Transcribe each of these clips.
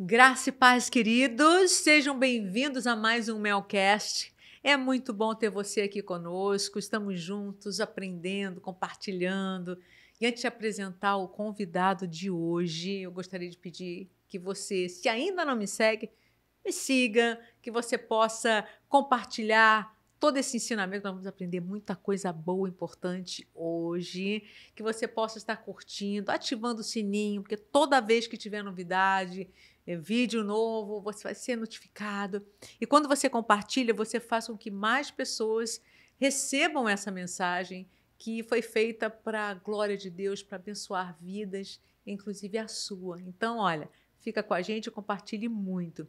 Graça e paz, queridos. Sejam bem-vindos a mais um Melcast. É muito bom ter você aqui conosco. Estamos juntos, aprendendo, compartilhando. E antes de apresentar o convidado de hoje, eu gostaria de pedir que você, se ainda não me segue, me siga, que você possa compartilhar todo esse ensinamento. Nós vamos aprender muita coisa boa, importante hoje. Que você possa estar curtindo, ativando o sininho, porque toda vez que tiver novidade, é, vídeo novo, você vai ser notificado. E quando você compartilha, você faz com que mais pessoas recebam essa mensagem que foi feita para a glória de Deus, para abençoar vidas, inclusive a sua. Então, olha, fica com a gente, compartilhe muito.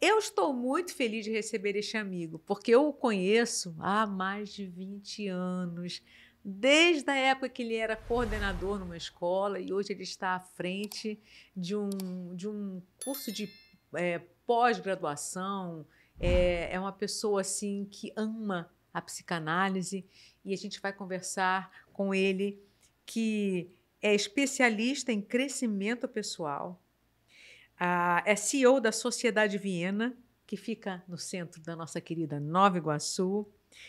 Eu estou muito feliz de receber este amigo, porque eu o conheço há mais de 20 anos desde a época que ele era coordenador numa escola e hoje ele está à frente de um, de um curso de é, pós-graduação. É, é uma pessoa assim que ama a psicanálise e a gente vai conversar com ele que é especialista em crescimento pessoal, ah, é CEO da Sociedade Viena, que fica no centro da nossa querida Nova Iguaçu,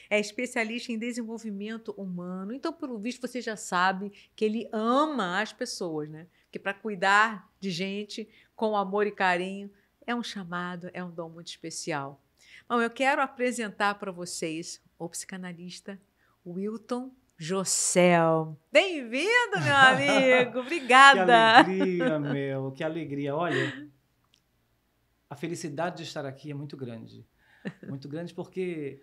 é especialista em desenvolvimento humano. Então, pelo visto, você já sabe que ele ama as pessoas, né? Porque para cuidar de gente com amor e carinho é um chamado, é um dom muito especial. Bom, eu quero apresentar para vocês o psicanalista Wilton Jossel. Bem-vindo, meu amigo! Obrigada! que alegria, meu! Que alegria! Olha, a felicidade de estar aqui é muito grande. Muito grande porque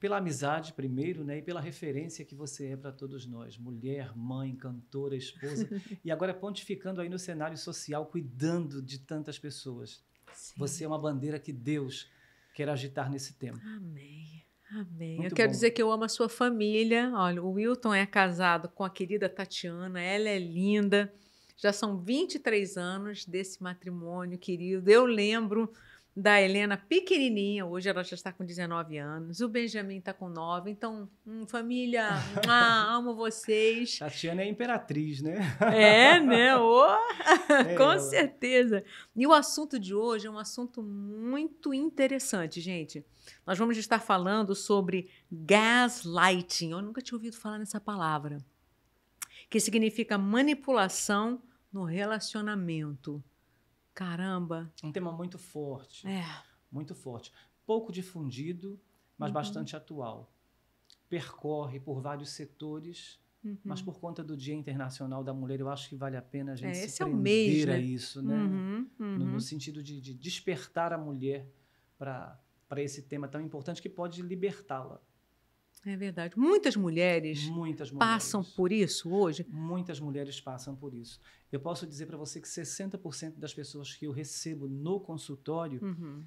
pela amizade primeiro, né, e pela referência que você é para todos nós, mulher, mãe, cantora, esposa, e agora pontificando aí no cenário social, cuidando de tantas pessoas. Sim. Você é uma bandeira que Deus quer agitar nesse tempo. Amém. Amém. Muito eu quero bom. dizer que eu amo a sua família. Olha, o Wilton é casado com a querida Tatiana, ela é linda. Já são 23 anos desse matrimônio, querido. Eu lembro da Helena pequenininha, hoje ela já está com 19 anos, o Benjamin está com 9, então, hum, família, hum, ah, amo vocês. Tatiana é imperatriz, né? É, né? Oh, é com ela. certeza. E o assunto de hoje é um assunto muito interessante, gente. Nós vamos estar falando sobre gaslighting. Eu nunca tinha ouvido falar nessa palavra. Que significa manipulação no relacionamento. Caramba! Um tema muito forte. É. Muito forte. Pouco difundido, mas uhum. bastante atual. Percorre por vários setores, uhum. mas por conta do Dia Internacional da Mulher, eu acho que vale a pena a gente é, se é prender é né? a isso, né? Uhum. No, no, uhum. sentido de, de despertar a mulher para esse tema tão importante que pode libertá-la. É verdade. Muitas mulheres, Muitas mulheres, passam por isso hoje? Muitas mulheres passam por isso. Eu posso dizer para você que 60% das pessoas que eu recebo no consultório uhum.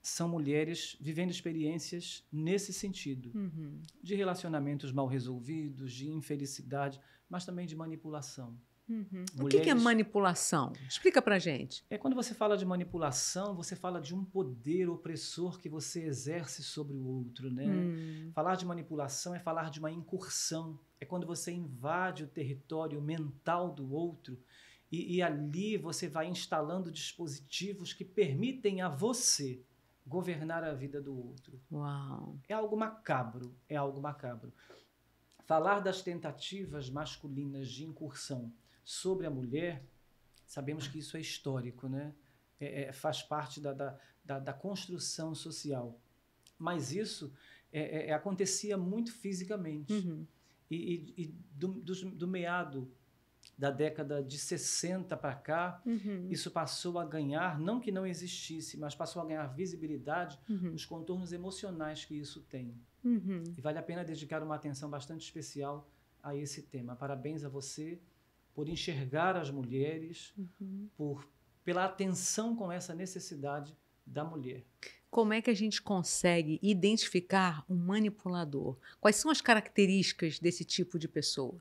são mulheres vivendo experiências nesse sentido, uhum. de relacionamentos mal resolvidos, de infelicidade, mas também de manipulação. Uhum. Mulheres... O que, é manipulação? Explica pra gente. É quando você fala de manipulação, você fala de um poder opressor que você exerce sobre o outro, né? Hum. Falar de manipulação é falar de uma incursão. É quando você invade o território mental do outro e, e ali você vai instalando dispositivos que permitem a você governar a vida do outro. Uau. É algo macabro, é algo macabro. Falar das tentativas masculinas de incursão sobre a mulher, sabemos que isso é histórico, né? É, é, faz parte da, da, da, da, construção social. Mas isso é, é, é acontecia muito fisicamente. Uhum. E, e, e do, do, do, meado da década de 60 para cá, uhum. isso passou a ganhar, não que não existisse, mas passou a ganhar visibilidade uhum. nos contornos emocionais que isso tem. Uhum. E vale a pena dedicar uma atenção bastante especial a esse tema. Parabéns a você por enxergar as mulheres, uhum. por pela atenção com essa necessidade da mulher. Como é que a gente consegue identificar um manipulador? Quais são as características desse tipo de pessoa?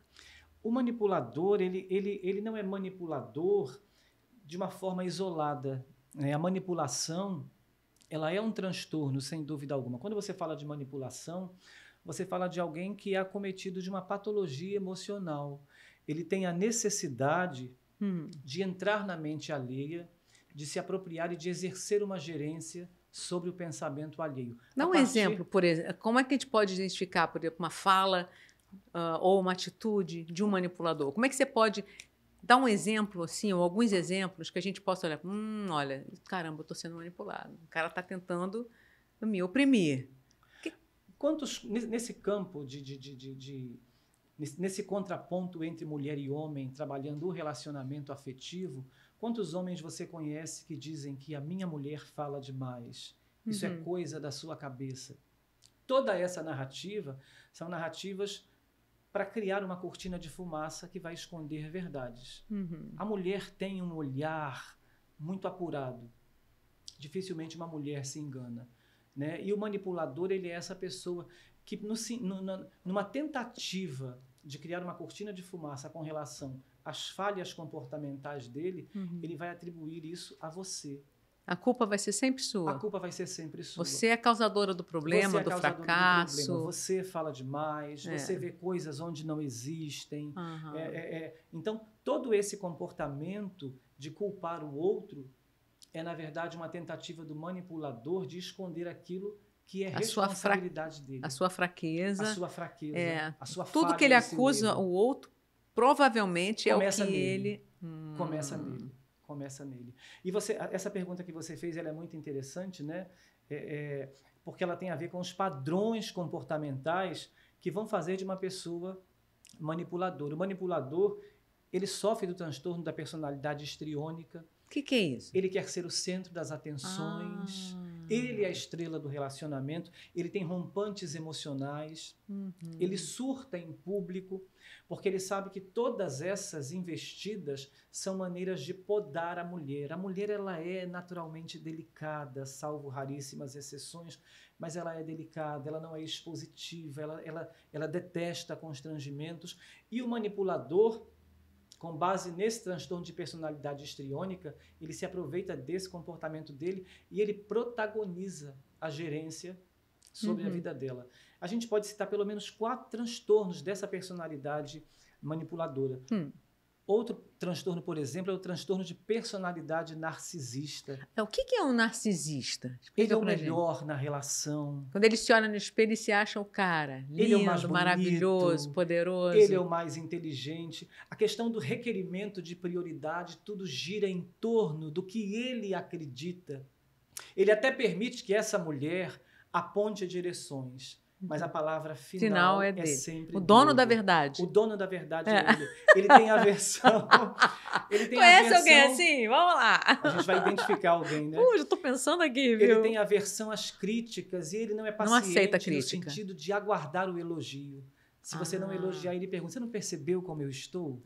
O manipulador, ele, ele, ele não é manipulador de uma forma isolada. Né? A manipulação, ela é um transtorno, sem dúvida alguma. Quando você fala de manipulação, você fala de alguém que é acometido de uma patologia emocional, ele tem a necessidade hum. de entrar na mente alheia, de se apropriar e de exercer uma gerência sobre o pensamento alheio. Dá um exemplo, por exemplo, como é que a gente pode identificar, por exemplo, uma fala uh, ou uma atitude de um manipulador? Como é que você pode dar um exemplo, assim, ou alguns exemplos que a gente possa olhar, hum, olha, caramba, eu estou sendo manipulado, o cara está tentando me oprimir. Que... Quantos, nesse campo de, de, de, de nesse contraponto entre mulher e homem, trabalhando o relacionamento afetivo, quantos homens você conhece que dizem que a minha mulher fala demais? Isso é uhum. é coisa da sua cabeça. Toda essa narrativa são narrativas para criar uma cortina de fumaça que vai esconder verdades. Uhum. A mulher tem um olhar muito apurado. Dificilmente uma mulher se engana. Né? E o manipulador, ele é essa pessoa que no, no, numa tentativa de criar uma cortina de fumaça com relação às falhas comportamentais dele, uhum. ele vai atribuir isso a você. A culpa vai ser sempre sua. A culpa vai ser sempre sua. Você é causadora do problema, é do fracasso. Do problema. Você fala demais, é. você vê coisas onde não existem. Uhum. É, então, todo esse comportamento de culpar o outro é, na verdade, uma tentativa do manipulador de esconder aquilo que é a responsabilidade dele. A sua fraqueza. A sua fraqueza. É. A sua Tudo que ele acusa o outro, provavelmente Começa é o que nele. ele. Hum. Começa nele. Começa nele. E você, essa pergunta que você fez, ela é muito interessante, né? É, é, porque ela tem a ver com os padrões comportamentais que vão fazer de uma pessoa manipuladora. O manipulador, ele sofre do transtorno da personalidade histriônica. O que, que, é isso? Ele quer ser o centro das atenções. Ah. Ele é a estrela do relacionamento, ele tem rompantes emocionais, uhum. ele surta em público, porque ele sabe que todas essas investidas são maneiras de podar a mulher. A mulher ela é naturalmente delicada, salvo raríssimas exceções, mas ela é delicada, ela não é expositiva, ela, ela, ela detesta constrangimentos. E o manipulador, com base nesse transtorno de personalidade histriônica, ele se aproveita desse comportamento dele e ele protagoniza a gerência sobre uhum. a vida dela. A gente pode citar pelo menos quatro transtornos dessa personalidade manipuladora. Hum. Outro transtorno, por exemplo, é o transtorno de personalidade narcisista. É, o que, é um narcisista? Explica ele é o melhor gente. na relação. Quando ele se olha no espelho e se acha o cara. Lindo, ele é o mais bonito, maravilhoso, poderoso. Ele é o mais inteligente. A questão do requerimento de prioridade, tudo gira em torno do que ele acredita. Ele até permite que essa mulher aponte direções mas a palavra final, final é, é, sempre. O dono dele. da verdade. O dono da verdade é, é ele. Ele tem a versão. Ele tem Conhece a versão, alguém assim? Vamos lá. A gente vai identificar alguém, né? Uh, já estou pensando aqui, viu? Ele tem a aversão às críticas e ele não é paciente não aceita crítica. no sentido de aguardar o elogio. Se você ah. não elogiar, ah. ele pergunta: Você não percebeu como eu estou?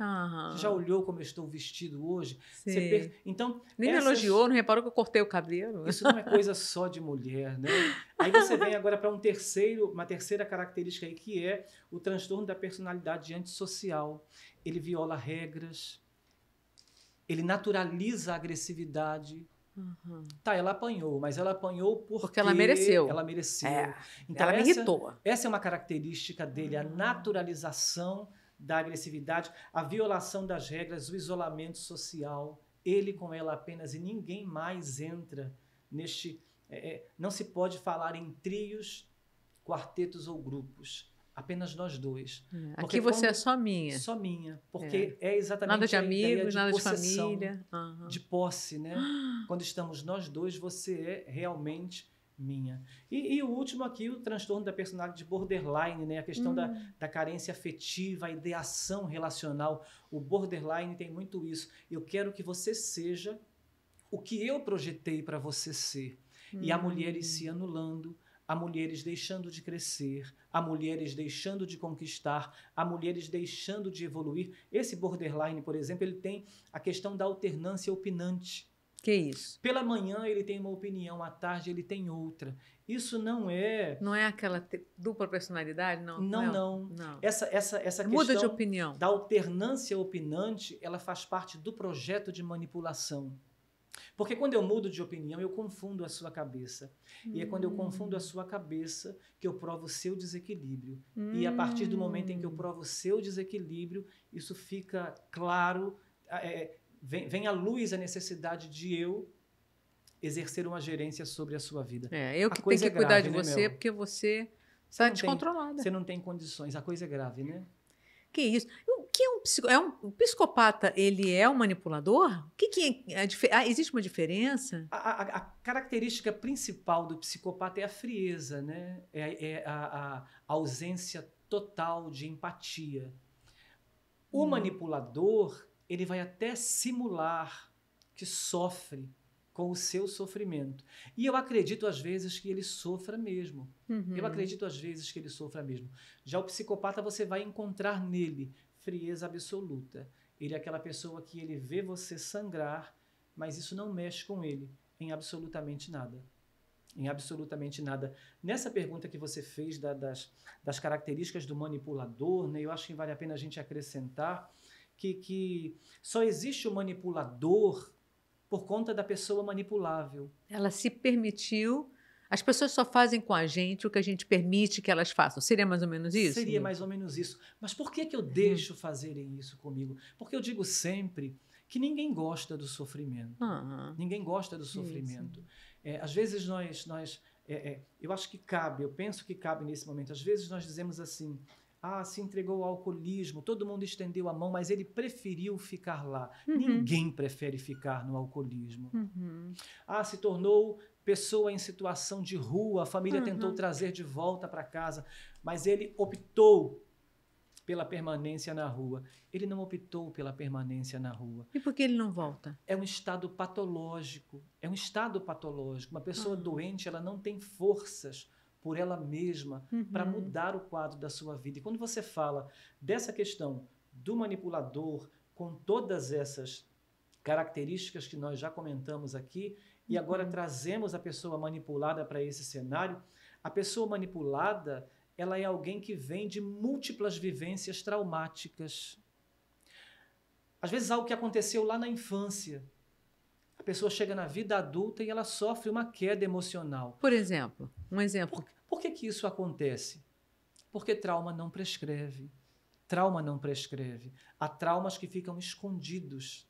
Você já olhou como eu estou vestido hoje? Per... Então. Nem essas... me elogiou, não reparou que eu cortei o cabelo. Isso não é coisa só de mulher, né? Aí você vem agora para um terceiro, uma terceira característica aí, que é o transtorno da personalidade antissocial. Ele viola regras, ele naturaliza a agressividade, Uhum. Tá, ela apanhou, mas ela apanhou porque, porque ela mereceu. Ela mereceu. É. Então, ela essa, me irritou. Essa é uma característica dele, a uhum. naturalização da agressividade, a violação das regras, o isolamento social. Ele com ela apenas e ninguém mais entra neste. É, é não se pode falar em trios, quartetos ou grupos apenas nós dois. É. Aqui você quando... é só minha. Só minha, porque é, é exatamente nada de amigos, nada de família, uhum. de posse, né? quando estamos nós dois, você é realmente minha. E, e, o último aqui, o transtorno da personalidade borderline, né? A questão hum. da, da carência afetiva, a ideação relacional. O borderline tem muito isso. Eu quero que você seja o que eu projetei para você ser. Hum. E a mulher se hum. anulando, Há mulheres deixando de crescer, há mulheres deixando de conquistar, há mulheres deixando de evoluir. Esse borderline, por exemplo, ele tem a questão da alternância opinante. Que isso? Pela manhã ele tem uma opinião, à tarde ele tem outra. Isso não é. Não é aquela dupla personalidade, não? Não, não. não. não. Essa, essa, essa Muda questão de opinião. da alternância opinante, ela faz parte do projeto de manipulação. Porque quando eu mudo de opinião, eu confundo a sua cabeça. Hum. E é quando eu confundo a sua cabeça que eu provo o seu desequilíbrio. Hum. E a partir do momento em que eu hum. provo o seu desequilíbrio, isso fica claro, é, vem, vem à luz a necessidade de eu exercer uma gerência sobre a sua vida. É, eu que tenho que é grave, cuidar de né, você, meu? porque você está descontrolada. você não tem condições, a coisa é grave, né? que é isso? O que é um, é um, psicopata? Ele é um manipulador? O que, que é, é ah, existe uma diferença? A, a, a, característica principal do psicopata é a frieza, né? É, é a, a ausência total de empatia. O hum. manipulador ele vai até simular que sofre com o seu sofrimento. E eu acredito às vezes que ele sofra mesmo. Uhum. Eu acredito às vezes que ele sofra mesmo. Já o psicopata você vai encontrar nele frieza absoluta. Ele é aquela pessoa que ele vê você sangrar, mas isso não mexe com ele em absolutamente nada. Em absolutamente nada. Nessa pergunta que você fez da, das, das características do manipulador, né, eu acho que vale a pena a gente acrescentar que, que só existe o manipulador por conta da pessoa manipulável. Ela se permitiu. As pessoas só fazem com a gente o que a gente permite que elas façam. Seria mais ou menos isso? Seria mais ou menos isso. Mas por que, que eu uhum. deixo uhum. fazerem isso comigo? Porque eu digo sempre que ninguém gosta do sofrimento. Uhum. Ninguém gosta do sofrimento. É, às vezes nós. nós é, é, eu acho que cabe, eu penso que cabe nesse momento. Às vezes nós dizemos assim: ah, se entregou ao alcoolismo, todo mundo estendeu a mão, mas ele preferiu ficar lá. Uhum. Ninguém prefere ficar no alcoolismo. Uhum. Ah, se tornou pessoa em situação de rua, a família uhum. tentou trazer de volta para casa, mas ele optou pela permanência na rua. Ele não optou pela permanência na rua. E por que ele não volta? É um estado patológico. É um estado patológico. Uma pessoa uhum. doente, ela não tem forças por ela mesma uhum. para mudar o quadro da sua vida. E quando você fala dessa questão do manipulador com todas essas características que nós já comentamos aqui e uhum. agora trazemos a pessoa manipulada para esse cenário, a pessoa manipulada, ela é alguém que vem de múltiplas vivências traumáticas. Às vezes algo que aconteceu lá na infância, a pessoa chega na vida adulta e ela sofre uma queda emocional. Por exemplo, um exemplo. Por, por que, que isso acontece? Porque trauma não prescreve. Trauma não prescreve. Há traumas que ficam escondidos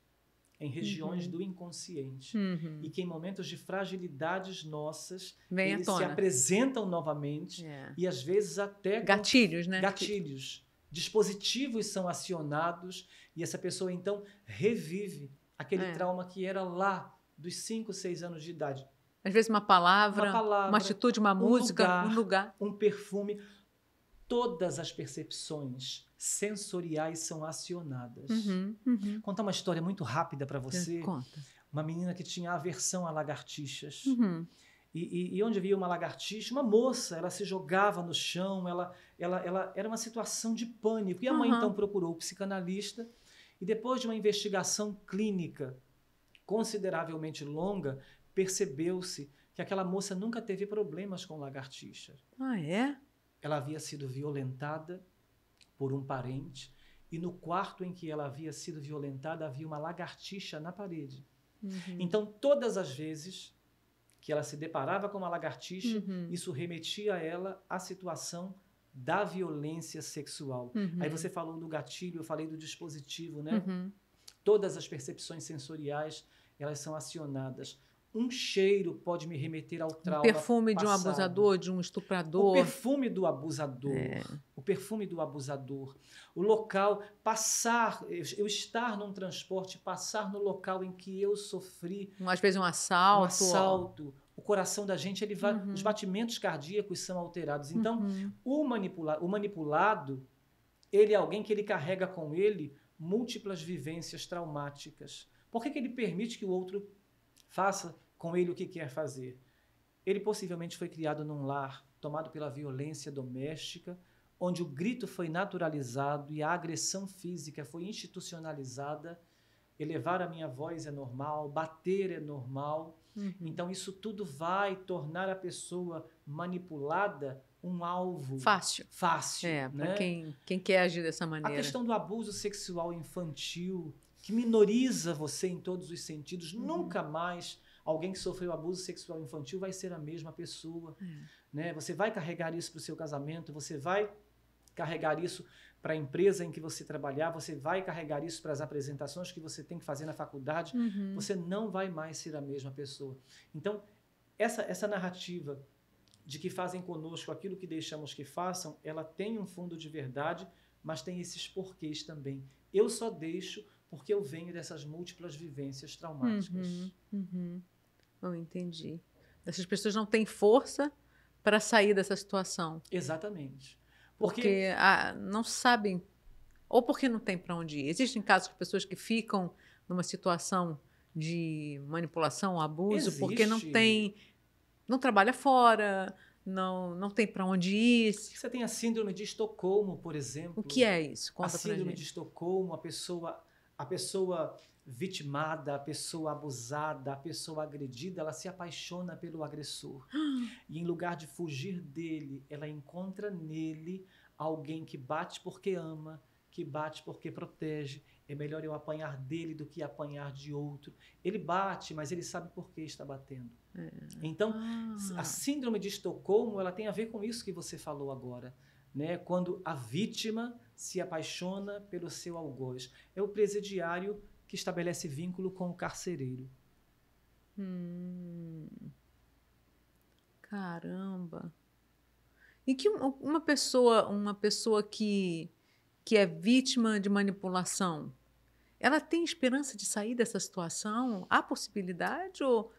em regiões uhum. do inconsciente uhum. e que em momentos de fragilidades nossas Vem eles se apresentam novamente é. e às vezes até gatilhos, né? Gatilhos, dispositivos são acionados e essa pessoa então revive aquele é. trauma que era lá dos 5, 6 anos de idade. Às vezes uma palavra, uma, palavra, uma atitude, uma um música, lugar, um lugar. Um perfume. Todas as percepções sensoriais são acionadas. Uhum, uhum. Contar uma história muito rápida para você. É, conta. Uma menina que tinha aversão a lagartixas. Uhum. E, e, e, onde havia uma lagartixa, uma moça, ela se jogava no chão, ela, ela, ela era uma situação de pânico. E a mãe então procurou o psicanalista e depois de uma investigação clínica consideravelmente longa, percebeu-se que aquela moça nunca teve problemas com lagartixa. Ah, é? Ela havia sido violentada por um parente e no quarto em que ela havia sido violentada havia uma lagartixa na parede. Uhum. Então, todas as vezes que ela se deparava com uma lagartixa, uhum. isso remetia a ela à situação da violência sexual. Uhum. Aí você falou do gatilho, eu falei do dispositivo, né? Uhum. Todas as percepções sensoriais, elas são acionadas. Um cheiro pode me remeter ao trauma. O perfume passado. de um abusador, de um estuprador. O perfume do abusador. É. O perfume do abusador. O local, passar, eu estar num transporte, passar no local em que eu sofri. Às vezes um assalto. Um assalto. O coração da gente, ele vai, uhum. os batimentos cardíacos são alterados. Então, uhum. o, manipula, o manipulado, ele é alguém que ele carrega com ele múltiplas vivências traumáticas. Por que, que ele permite que o outro faça com ele o que quer fazer. Ele possivelmente foi criado num lar tomado pela violência doméstica, onde o grito foi naturalizado e a agressão física foi institucionalizada. Elevar a minha voz é normal, bater é normal. Uhum. Então, isso tudo vai tornar a pessoa manipulada um alvo. Fácil. Fácil. É, para né? quem, quem quer agir dessa maneira. A questão do abuso sexual infantil, que minoriza você em todos os sentidos, uhum. nunca mais Alguém que sofreu abuso sexual infantil vai ser a mesma pessoa. É. Né? Você vai carregar isso para o seu casamento, você vai carregar isso para a empresa em que você trabalhar, você vai carregar isso para as apresentações que você tem que fazer na faculdade. Uhum. Você não vai mais ser a mesma pessoa. Então, essa, essa narrativa de que fazem conosco aquilo que deixamos que façam, ela tem um fundo de verdade, mas tem esses porquês também. Eu só deixo porque eu venho dessas múltiplas vivências traumáticas. Uhum, uhum. Não entendi. Essas pessoas não têm força para sair dessa situação. Exatamente. Porque, porque ah, não sabem, ou porque não tem para onde ir. Existem casos de pessoas que ficam numa situação de manipulação, abuso, Existe. porque não tem, não trabalha fora, não, não tem para onde ir. Você tem a síndrome de Estocolmo, por exemplo. O que é isso? Conta a síndrome de Estocolmo, a pessoa a pessoa vitimada, a pessoa abusada, a pessoa agredida, ela se apaixona pelo agressor. Ah. E em lugar de fugir dele, ela encontra nele alguém que bate porque ama, que bate porque protege. É melhor eu apanhar dele do que apanhar de outro. Ele bate, mas ele sabe por que está batendo. É. Então, a ah. síndrome de Estocolmo, ela tem a ver com isso que você falou agora, né? Quando a vítima se apaixona pelo seu algoz. É o presidiário que estabelece vínculo com o carcereiro. Hum. Caramba. E que uma pessoa, uma pessoa que que é vítima de manipulação, ela tem esperança de sair dessa situação? Há possibilidade ou,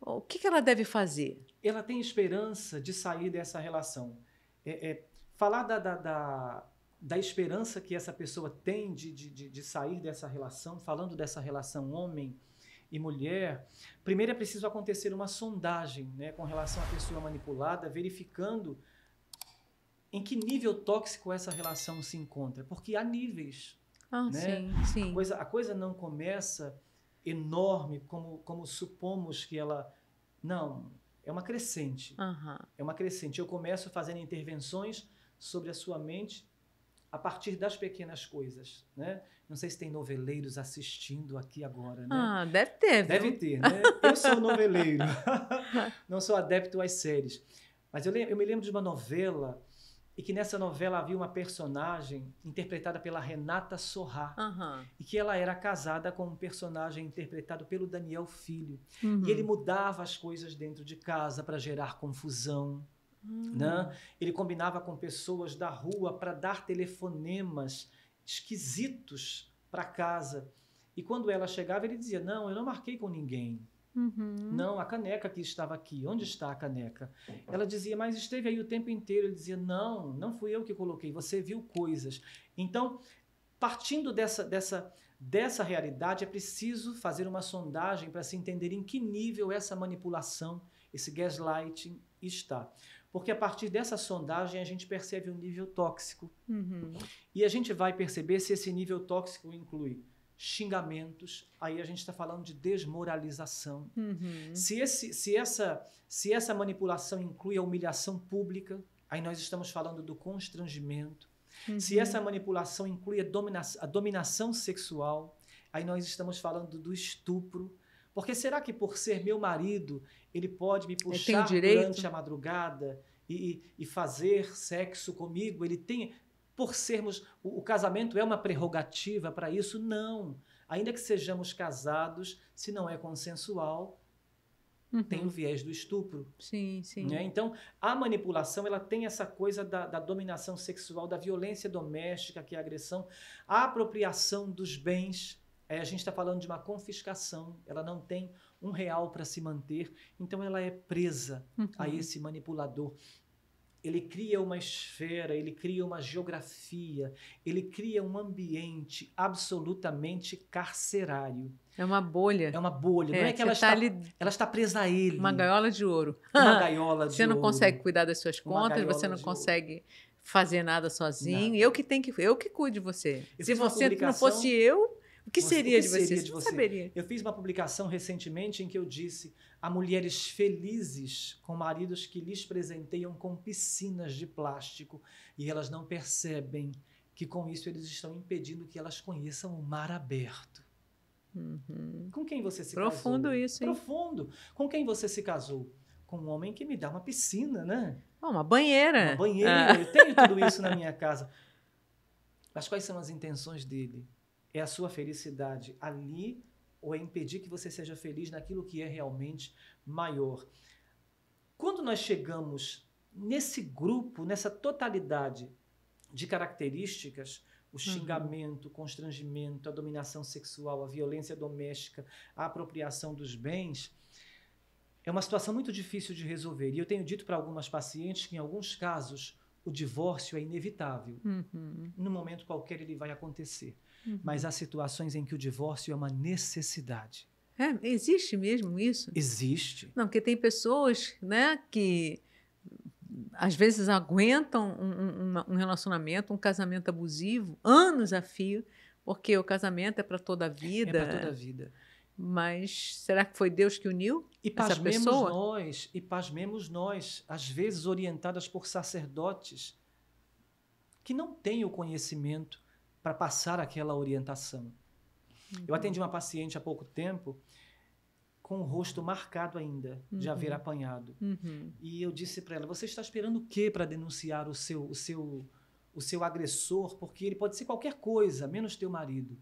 o que, que ela deve fazer? Ela tem esperança de sair dessa relação. É, é, falar da, da, da da esperança que essa pessoa tem de, de, de sair dessa relação, falando dessa relação homem e mulher, primeiro é preciso acontecer uma sondagem né, com relação à pessoa manipulada, verificando em que nível tóxico essa relação se encontra, porque há níveis. Ah, né? sim, sim. A coisa, a coisa não começa enorme como, como supomos que ela. Não, é uma crescente. Uhum. É uma crescente. Eu começo fazendo intervenções sobre a sua mente a partir das pequenas coisas, né? Não sei se tem noveleiros assistindo aqui agora, né? Ah, deve ter. Viu? Deve ter, né? Eu sou noveleiro. Não sou adepto às séries. Mas eu, lembro, eu me lembro de uma novela e que nessa novela havia uma personagem interpretada pela Renata Sorrá uhum. e que ela era casada com um personagem interpretado pelo Daniel Filho uhum. e ele mudava as coisas dentro de casa para gerar confusão Hum. Né? Ele combinava com pessoas da rua para dar telefonemas esquisitos para casa. E quando ela chegava, ele dizia: Não, eu não marquei com ninguém. Uhum. Não, a caneca que estava aqui, onde está a caneca? Ela dizia, mas esteve aí o tempo inteiro. Ele dizia, não, não fui eu que coloquei, você viu coisas. Então, partindo dessa, dessa, dessa realidade, é preciso fazer uma sondagem para se entender em que nível essa manipulação, esse gaslighting está porque a partir dessa sondagem a gente percebe um nível tóxico. Uhum. E a gente vai perceber se esse nível tóxico inclui xingamentos, aí a gente está falando de desmoralização. Uhum. Se, esse, se, essa, se essa manipulação inclui a humilhação pública, aí nós estamos falando do constrangimento. Uhum. Se essa manipulação inclui a, domina a dominação sexual, aí nós estamos falando do estupro. Porque será que por ser meu marido ele pode me é, puxar durante a madrugada e, e, fazer sexo comigo. Ele tem. Por sermos. O, o casamento é uma prerrogativa para isso? Não. Ainda que sejamos casados, se não é consensual, uhum. tem o viés do estupro. Sim, sim. Né? Então, a manipulação ela tem essa coisa da, da dominação sexual, da violência doméstica, que é a agressão, a apropriação dos bens Aí a gente está falando de uma confiscação, ela não tem um real para se manter, então ela é presa uhum. a esse manipulador. Ele cria uma esfera, ele cria uma geografia, ele cria um ambiente absolutamente carcerário. É uma bolha. É uma bolha. É, não é, é que ela, tá está, ali... ela está presa a ele. Uma gaiola de ouro. Uma gaiola de você ouro. Você não consegue cuidar das suas contas, você não consegue ouro. fazer nada sozinho. Nada. Eu que tenho que, eu que cuido de você. Eu Se você não fosse eu, o que seria, o que de, seria você? de você? saberia. Eu fiz uma publicação recentemente em que eu disse há mulheres felizes com maridos que lhes presenteiam com piscinas de plástico e elas não percebem que com isso eles estão impedindo que elas conheçam o mar aberto. Uhum. Com quem você se Profundo casou? Profundo isso, hein? Profundo. Com quem você se casou? Com um homem que me dá uma piscina, né? uma banheira. Uma banheira. Ah. Eu tenho tudo isso na minha casa. Mas quais são as intenções dele? é a sua felicidade ali ou é impedir que você seja feliz naquilo que é realmente maior. Quando nós chegamos nesse grupo, nessa totalidade de características, o uhum. xingamento, o constrangimento, a dominação sexual, a violência doméstica, a apropriação dos bens, é uma situação muito difícil de resolver. E eu tenho dito para algumas pacientes que, em alguns casos, o divórcio é inevitável. Uhum. No momento qualquer ele vai acontecer. Uhum. Mas há situações em que o divórcio é uma necessidade. É, existe mesmo isso? Existe. Não, porque tem pessoas né, que hum, às vezes aguentam um, um, um relacionamento, um casamento abusivo, anos a fio, porque o casamento é para toda a é, é vida. É para toda a vida. Mas será que foi Deus que uniu e essa pessoa? nós, e pasmemos nós, às vezes orientadas por sacerdotes que não têm o conhecimento para passar aquela orientação. Uhum. Eu atendi uma paciente há pouco tempo com o rosto marcado ainda uhum. de haver uhum. apanhado. Uhum. E eu disse para ela: "Você está esperando o quê para denunciar o seu o seu o seu agressor, porque ele pode ser qualquer coisa, menos teu marido.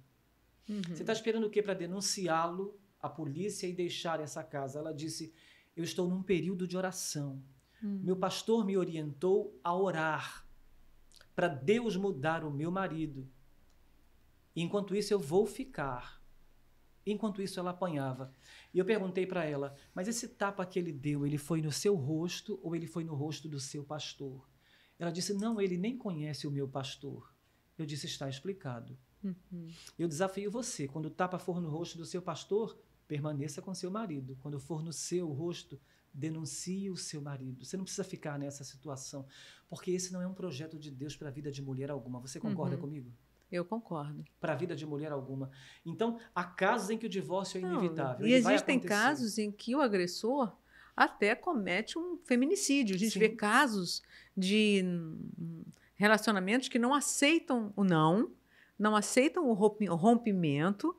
Uhum. Você está esperando o quê para denunciá-lo à polícia e deixar essa casa?" Ela disse: "Eu estou num período de oração. Hum. Meu pastor me orientou a orar para Deus mudar o meu marido. Enquanto isso, eu vou ficar. Enquanto isso, ela apanhava. E eu perguntei para ela: Mas esse tapa que ele deu, ele foi no seu rosto ou ele foi no rosto do seu pastor? Ela disse: Não, ele nem conhece o meu pastor. Eu disse: Está explicado. Uhum. Eu desafio você: quando o tapa for no rosto do seu pastor, permaneça com seu marido. Quando for no seu rosto, denuncie o seu marido. Você não precisa ficar nessa situação, porque esse não é um projeto de Deus para a vida de mulher alguma. Você concorda uhum. comigo? Eu concordo. Para a vida de mulher alguma. Então, há casos em que o divórcio é inevitável. Não, e existem casos em que o agressor até comete um feminicídio. A gente Sim. vê casos de relacionamentos que não aceitam o não, não aceitam o rompimento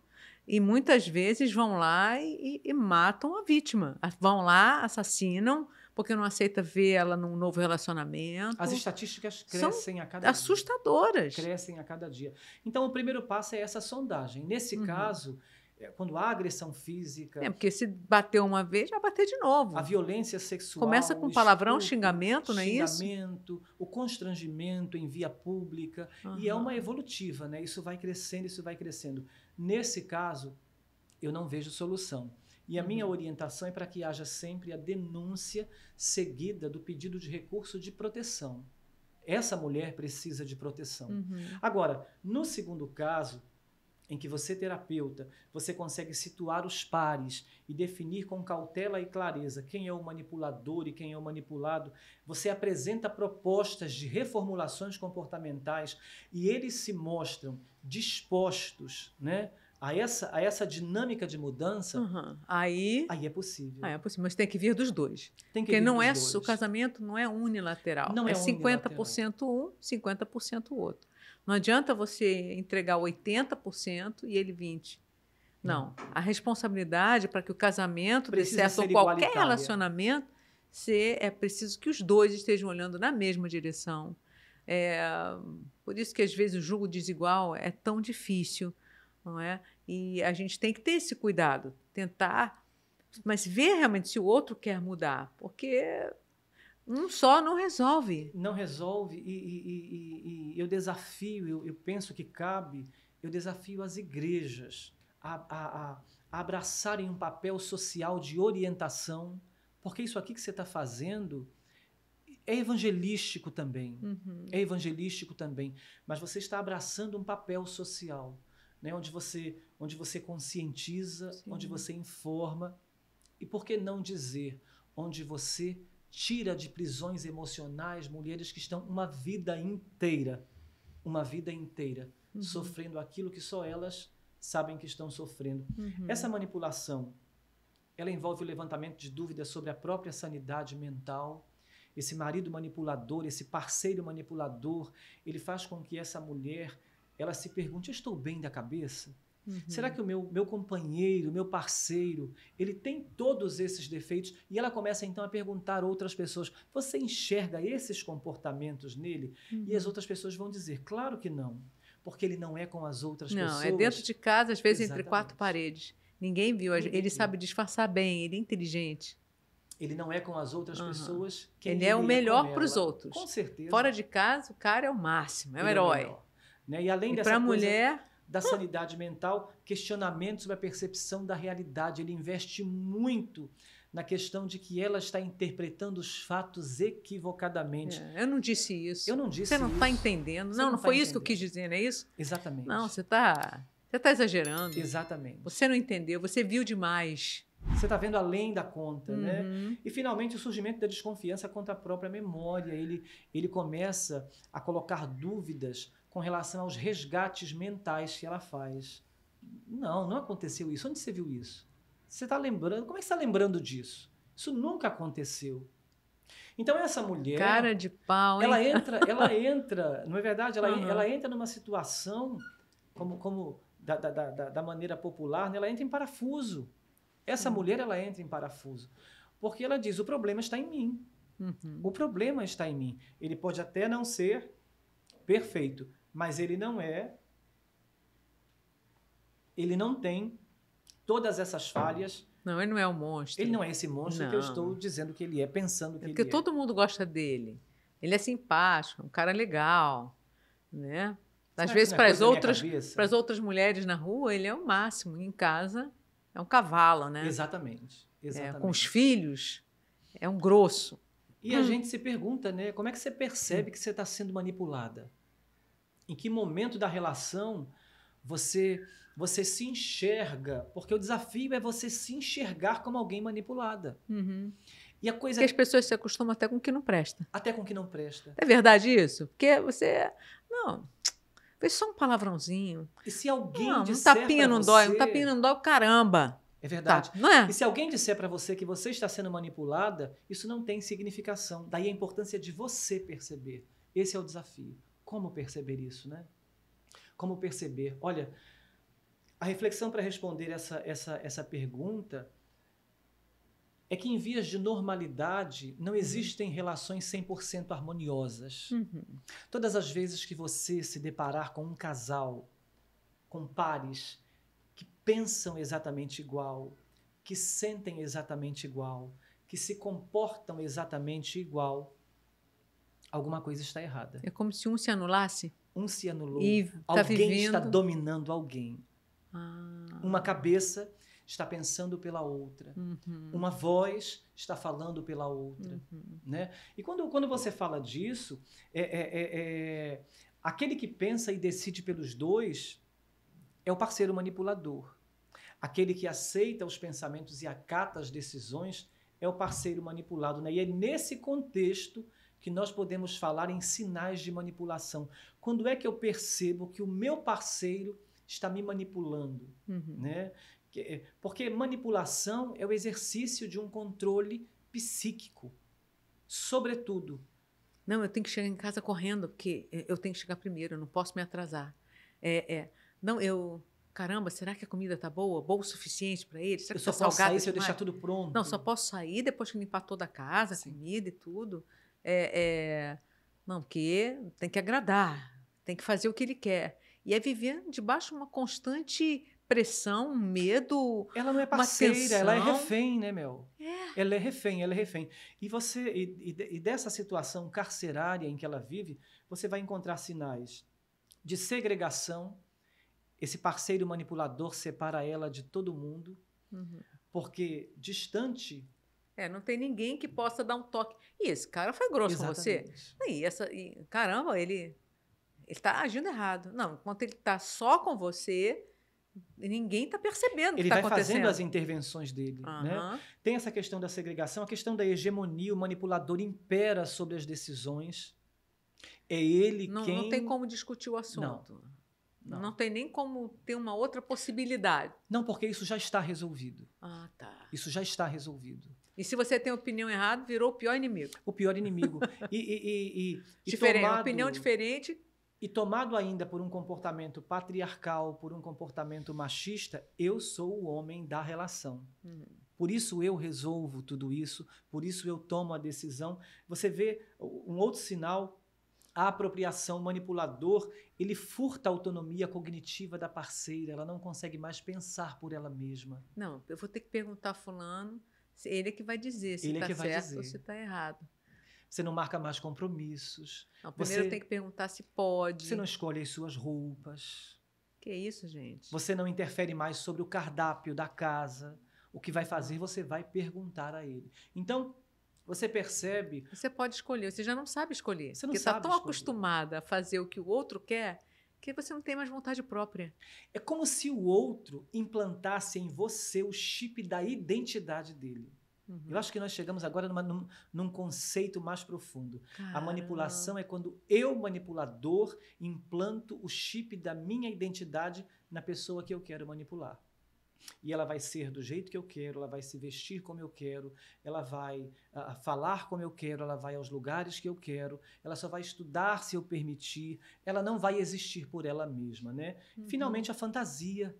e muitas vezes vão lá e, e matam a vítima. Vão lá, assassinam, porque não aceita ver ela num novo relacionamento. As estatísticas crescem São a cada assustadoras. Dia. Crescem a cada dia. Então, o primeiro passo é essa sondagem. Nesse uhum. caso, é, quando há agressão física. É, porque se bateu uma vez, vai bater de novo. A violência sexual. Começa com palavrão, estupro, xingamento, não é xingamento, isso? Xingamento, o constrangimento em via pública. Uhum. E é uma evolutiva, né? Isso vai crescendo, isso vai crescendo. Nesse caso, eu não vejo solução. E a minha uhum. orientação é para que haja sempre a denúncia seguida do pedido de recurso de proteção. Essa mulher precisa de proteção. Uhum. Agora, no segundo caso, em que você, é terapeuta, você consegue situar os pares e definir com cautela e clareza quem é o manipulador e quem é o manipulado, você apresenta propostas de reformulações comportamentais e eles se mostram dispostos, né? a essa, a essa dinâmica de mudança, uhum. aí, aí é possível. Aí é possível, mas tem que vir dos dois. Tem que Porque não é dois. o casamento não é unilateral. Não é, é unilateral. 50% um, 50% o outro. Não adianta você entregar 80% e ele 20. Não, a responsabilidade para que o casamento Precisa dê certo ou qualquer relacionamento, se é preciso que os dois estejam olhando na mesma direção. É, por isso que às vezes o julgo desigual é tão difícil, não é? E a gente tem que ter esse cuidado, tentar, mas ver realmente se o outro quer mudar, porque um só não resolve. Não resolve, e, e, e, e eu desafio, eu, eu, penso que cabe, eu desafio as igrejas a, a, a abraçarem um papel social de orientação, porque isso aqui que você está fazendo é evangelístico também. Uhum. É evangelístico também. Mas você está abraçando um papel social, né? onde você onde você conscientiza, Sim. onde você informa e por que não dizer onde você tira de prisões emocionais mulheres que estão uma vida inteira, uma vida inteira uhum. sofrendo aquilo que só elas sabem que estão sofrendo. Uhum. Essa manipulação, ela envolve o levantamento de dúvidas sobre a própria sanidade mental. Esse marido manipulador, esse parceiro manipulador, ele faz com que essa mulher ela se pergunte: eu estou bem da cabeça? Uhum. Será que o meu, meu companheiro, meu parceiro, ele tem todos esses defeitos? E ela começa então a perguntar outras pessoas: você enxerga esses comportamentos nele? Uhum. E as uhum. outras pessoas vão dizer: claro que não, porque ele não é com as outras não, é pessoas. Não, é dentro de casa, às vezes Exatamente. entre quatro paredes. Ninguém viu, ele sabe disfarçar bem, ele é inteligente. Ele não é com as outras uhum. pessoas. Quem ele é o melhor para os outros. Com certeza. Fora de casa, o cara é o máximo, é o ele herói. É o né? E além e dessa para a mulher da sanidade mental, questionamentos sobre a percepção da realidade. Ele investe muito na questão de que ela está interpretando os fatos equivocadamente. É, eu não disse isso. Eu não disse Você não está entendendo. Não, não, não, tá foi isso que eu quis dizer, não é isso? Exatamente. Não, você está você tá exagerando. Exatamente. Você não entendeu, você viu demais. Você está vendo além da conta, né? uhum. né? E finalmente o surgimento da desconfiança contra a própria memória. Ele, ele começa a colocar dúvidas com relação aos resgates mentais que ela faz. Não, não aconteceu isso. Onde você viu isso? Você está lembrando? Como é que está lembrando disso? Isso nunca aconteceu. Então essa mulher, cara de pau, hein? ela entra, ela entra, não é verdade? Ela, uhum. ela entra numa situação como, como da, da, da, da maneira popular, né? ela entra em parafuso. Essa uhum. mulher ela entra em parafuso porque ela diz o problema está em mim. Uhum. O problema está em mim. Ele pode até não ser perfeito, mas ele não é, ele não tem todas essas falhas. Não, ele não é um monstro. Ele não é esse monstro não. que eu estou dizendo que ele é, pensando que é porque ele é. Porque todo mundo gosta dele. Ele é simpático, um cara legal, né? Às Será vezes, é para as outras, outras mulheres na rua, ele é o máximo. Em casa, é um cavalo, né? Exatamente. exatamente. É, com os filhos, é um grosso. E hum. a gente se pergunta, né? Como é que você percebe hum. que você está sendo manipulada? Em que momento da relação você você se enxerga? Porque o desafio é você se enxergar como alguém manipulada. Uhum. E a coisa. Porque as pessoas se acostumam até com o que não presta. Até com o que não presta. É verdade isso? Porque você. Não. Foi só um palavrãozinho. E se alguém não, disser. Um tapinha não você... dói, um tapinha não dói, caramba. É verdade. Tá, não é? E se alguém disser para você que você está sendo manipulada, isso não tem significação. Daí a importância de você perceber. Esse é o desafio. Como perceber isso, né? Como perceber? Olha, a reflexão para responder essa, essa, essa pergunta é que em vias de normalidade não existem relações 100% harmoniosas. Uhum. Todas as vezes que você se deparar com um casal, com pares que pensam exatamente igual, que sentem exatamente igual, que se comportam exatamente igual, alguma coisa está errada. É como se um se anulasse? Um se anulou. E tá alguém vivendo... está dominando alguém. Ah. Uma cabeça está pensando pela outra. Uhum. Uma voz está falando pela outra. Uhum. Né? E quando, quando você fala disso, é, é, é, é, aquele que pensa e decide pelos dois é o parceiro manipulador. Aquele que aceita os pensamentos e acata as decisões é o parceiro manipulado. Né? E é nesse contexto que nós podemos falar em sinais de manipulação. Quando é que eu percebo que o meu parceiro está me manipulando? Uhum. Né? Eh, porque manipulação é o exercício de um controle psíquico, sobretudo. Não, eu tenho que chegar em casa correndo, porque eh, eu tenho que chegar primeiro, eu não posso me atrasar. É, é. Não, eu. Caramba, será que a comida tá boa? Boa o suficiente para ele? Será que eu só tá posso sair se eu deixar tudo pronto? Não, só posso sair depois que limpar toda a casa, Sim. comida e tudo. É, é, não, porque tem que agradar, tem que fazer o que ele quer. E é vivendo debaixo de uma constante pressão, medo. Ela não é parceira, ela é refém, né, Mel? É. Ela é refém, ela é refém. E você, e, e, e dessa situação carcerária em que ela vive, você vai encontrar sinais de segregação. Esse parceiro manipulador separa ela de todo mundo, uhum. porque distante é, não tem ninguém que possa dar um toque. E esse cara foi grosso Exatamente. com você. E essa, e, caramba, ele ele está agindo errado. Não, enquanto ele está só com você, ninguém está percebendo ele o que está acontecendo. Ele tá vai fazendo as intervenções dele. Uhum. Né? Tem essa questão da segregação, a questão da hegemonia, o manipulador impera sobre as decisões. É ele não, quem... Não tem como discutir o assunto. Não, não. não tem nem como ter uma outra possibilidade. Não, porque isso já está resolvido. Ah, tá. Isso já está resolvido. E se você tem opinião errada, virou o pior inimigo. O pior inimigo. e, e, e, e, diferente, tomado, opinião diferente. E tomado ainda por um comportamento patriarcal, por um comportamento machista, eu sou o homem da relação. Uhum. Por isso eu resolvo tudo isso, por isso eu tomo a decisão. Você vê um outro sinal a apropriação, manipulador, ele furta a autonomia cognitiva da parceira, ela não consegue mais pensar por ela mesma. Não, eu vou ter que perguntar fulano, ele é que vai dizer se está é tá certo dizer. ou se está errado. Você não marca mais compromissos. Não, primeiro você, tem que perguntar se pode. Você não escolhe as suas roupas. Que isso, gente? Você não interfere mais sobre o cardápio da casa. O que vai fazer, você vai perguntar a ele. Então, você percebe. Você pode escolher, você já não sabe escolher. Você não porque está tão escolher. acostumada a fazer o que o outro quer que você não tem mais vontade própria. É como se o outro implantasse em você o chip da identidade dele. Uhum. Eu acho que nós chegamos agora numa, num, num, conceito mais profundo. Caramba. A manipulação é quando eu, manipulador, implanto o chip da minha identidade na pessoa que eu quero manipular. E ela vai ser do jeito que eu quero, ela vai se vestir como eu quero, ela vai uh, falar como eu quero, ela vai aos lugares que eu quero, ela só vai estudar se eu permitir, ela não vai existir por ela mesma, né? Uhum. Finalmente a fantasia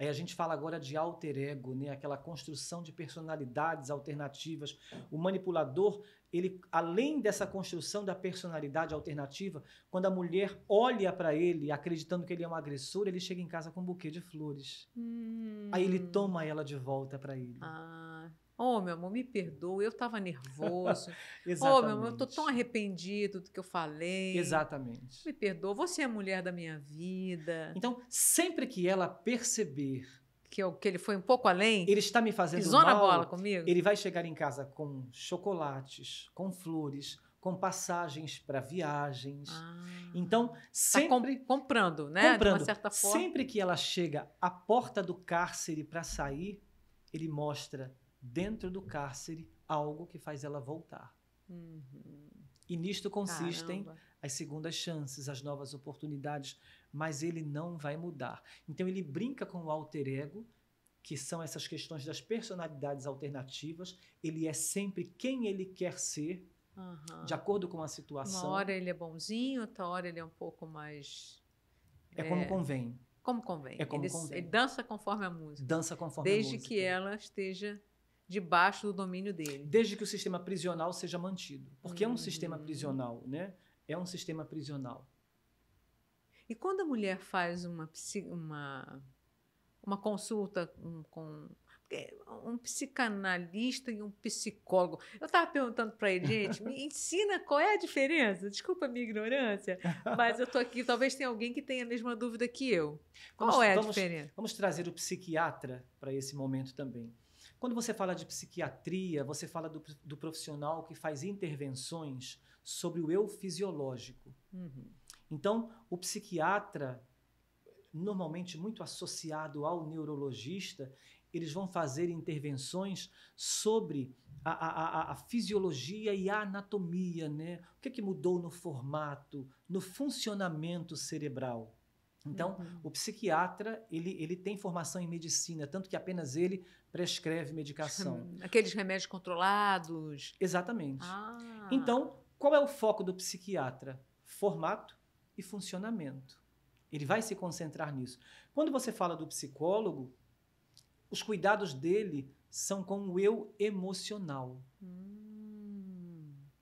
Aí a gente fala agora de alter ego, né? Aquela construção de personalidades alternativas. O manipulador, ele além dessa construção da personalidade alternativa, quando a mulher olha para ele, acreditando que ele é um agressor, ele chega em casa com um buquê de flores. Hum. Aí ele toma ela de volta para ele. Ah. Oh, meu amor, me perdoa, eu estava nervoso. Exatamente. Oh, meu amor, eu estou tão arrependido do que eu falei. Exatamente. Me perdoa, você é a mulher da minha vida. Então, sempre que ela perceber que, eu, que ele foi um pouco além. Ele está me fazendo pisou mal. Pisou na bola comigo. Ele vai chegar em casa com chocolates, com flores, com passagens para viagens. Ah, então, tá sempre. Tá comprando, né? Comprando. De uma certa forma. Sempre que ela chega à porta do cárcere para sair, ele mostra dentro do cárcere algo que faz ela voltar. Uhum. E nisto consistem Caramba. as segundas chances, as novas oportunidades, mas ele não vai mudar. Então ele brinca com o alter ego, que são essas questões das personalidades alternativas. Ele é sempre quem ele quer ser, uhum. de acordo com a situação. Uma hora ele é bonzinho, outra hora ele é um pouco mais. É, é... como convém. Como convém. É como ele, convém. Ele dança conforme a música. Dança conforme Desde a música. Desde que ela esteja debaixo do domínio dele. Desde que o sistema prisional seja mantido. Porque uhum. é um sistema hum. prisional, né? É um sistema prisional. E quando a mulher faz uma, uma, uma consulta com é, um psicanalista e um psicólogo. Eu estava perguntando para ele, gente, me ensina qual é a diferença. Desculpa a minha ignorância, mas eu estou aqui. Talvez tenha alguém que tenha a mesma dúvida que eu. Qual vamos, é a vamos, diferença? Vamos trazer o psiquiatra para esse momento também. Quando você fala de psiquiatria, você fala do, do profissional que faz intervenções sobre o eu fisiológico. Uhum. Então, o psiquiatra, normalmente muito associado ao neurologista, eles vão fazer intervenções sobre a, a, a, a, fisiologia e a anatomia, né? O que, é que mudou no formato, no funcionamento cerebral? Então, uhum. o psiquiatra, ele, ele tem formação em medicina, tanto que apenas ele prescreve medicação. Aqueles remédios controlados. Exatamente. Ah. Então, qual é o foco do psiquiatra? Formato e funcionamento. Ele vai se concentrar nisso. Quando você fala do psicólogo, os cuidados dele são com o eu emocional. Hum.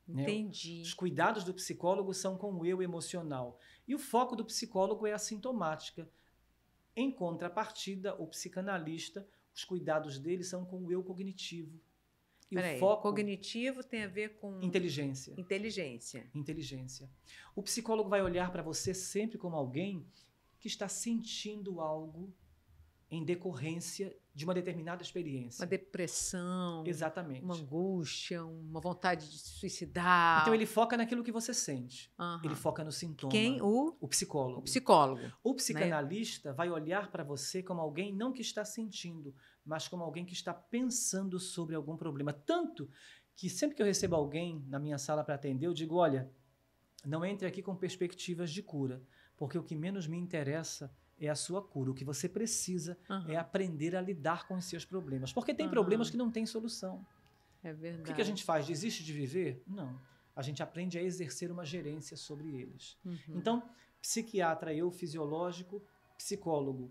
Né? Entendi. Né? Os cuidados do psicólogo são com o eu emocional. E o foco do psicólogo é a sintomática. Em contrapartida, o psicanalista, os cuidados dele são com o eu cognitivo. E Peraí, o foco cognitivo tem a ver com inteligência. Inteligência. Inteligência. O psicólogo vai olhar para você sempre como alguém que está sentindo algo em decorrência de uma determinada experiência. Uma depressão. Exatamente. Uma angústia, uma vontade de se suicidar. Então ele foca naquilo que você sente. Uhum. Ele foca no sintoma. Quem? O, o psicólogo. O psicólogo. O né? psicanalista né? vai olhar para você como alguém não que está sentindo, mas como alguém que está pensando sobre algum problema. Tanto que sempre que eu recebo alguém na minha sala para atender, eu digo: olha, não entre aqui com perspectivas de cura, porque o que menos me interessa é a sua cura. O que você precisa uhum. é aprender a lidar com os seus problemas. Porque tem uhum. problemas que não têm solução. É verdade. O que, que, a gente faz? Desiste de viver? Não. A gente aprende a exercer uma gerência sobre eles. Uhum. Então, psiquiatra, eu, fisiológico, psicólogo,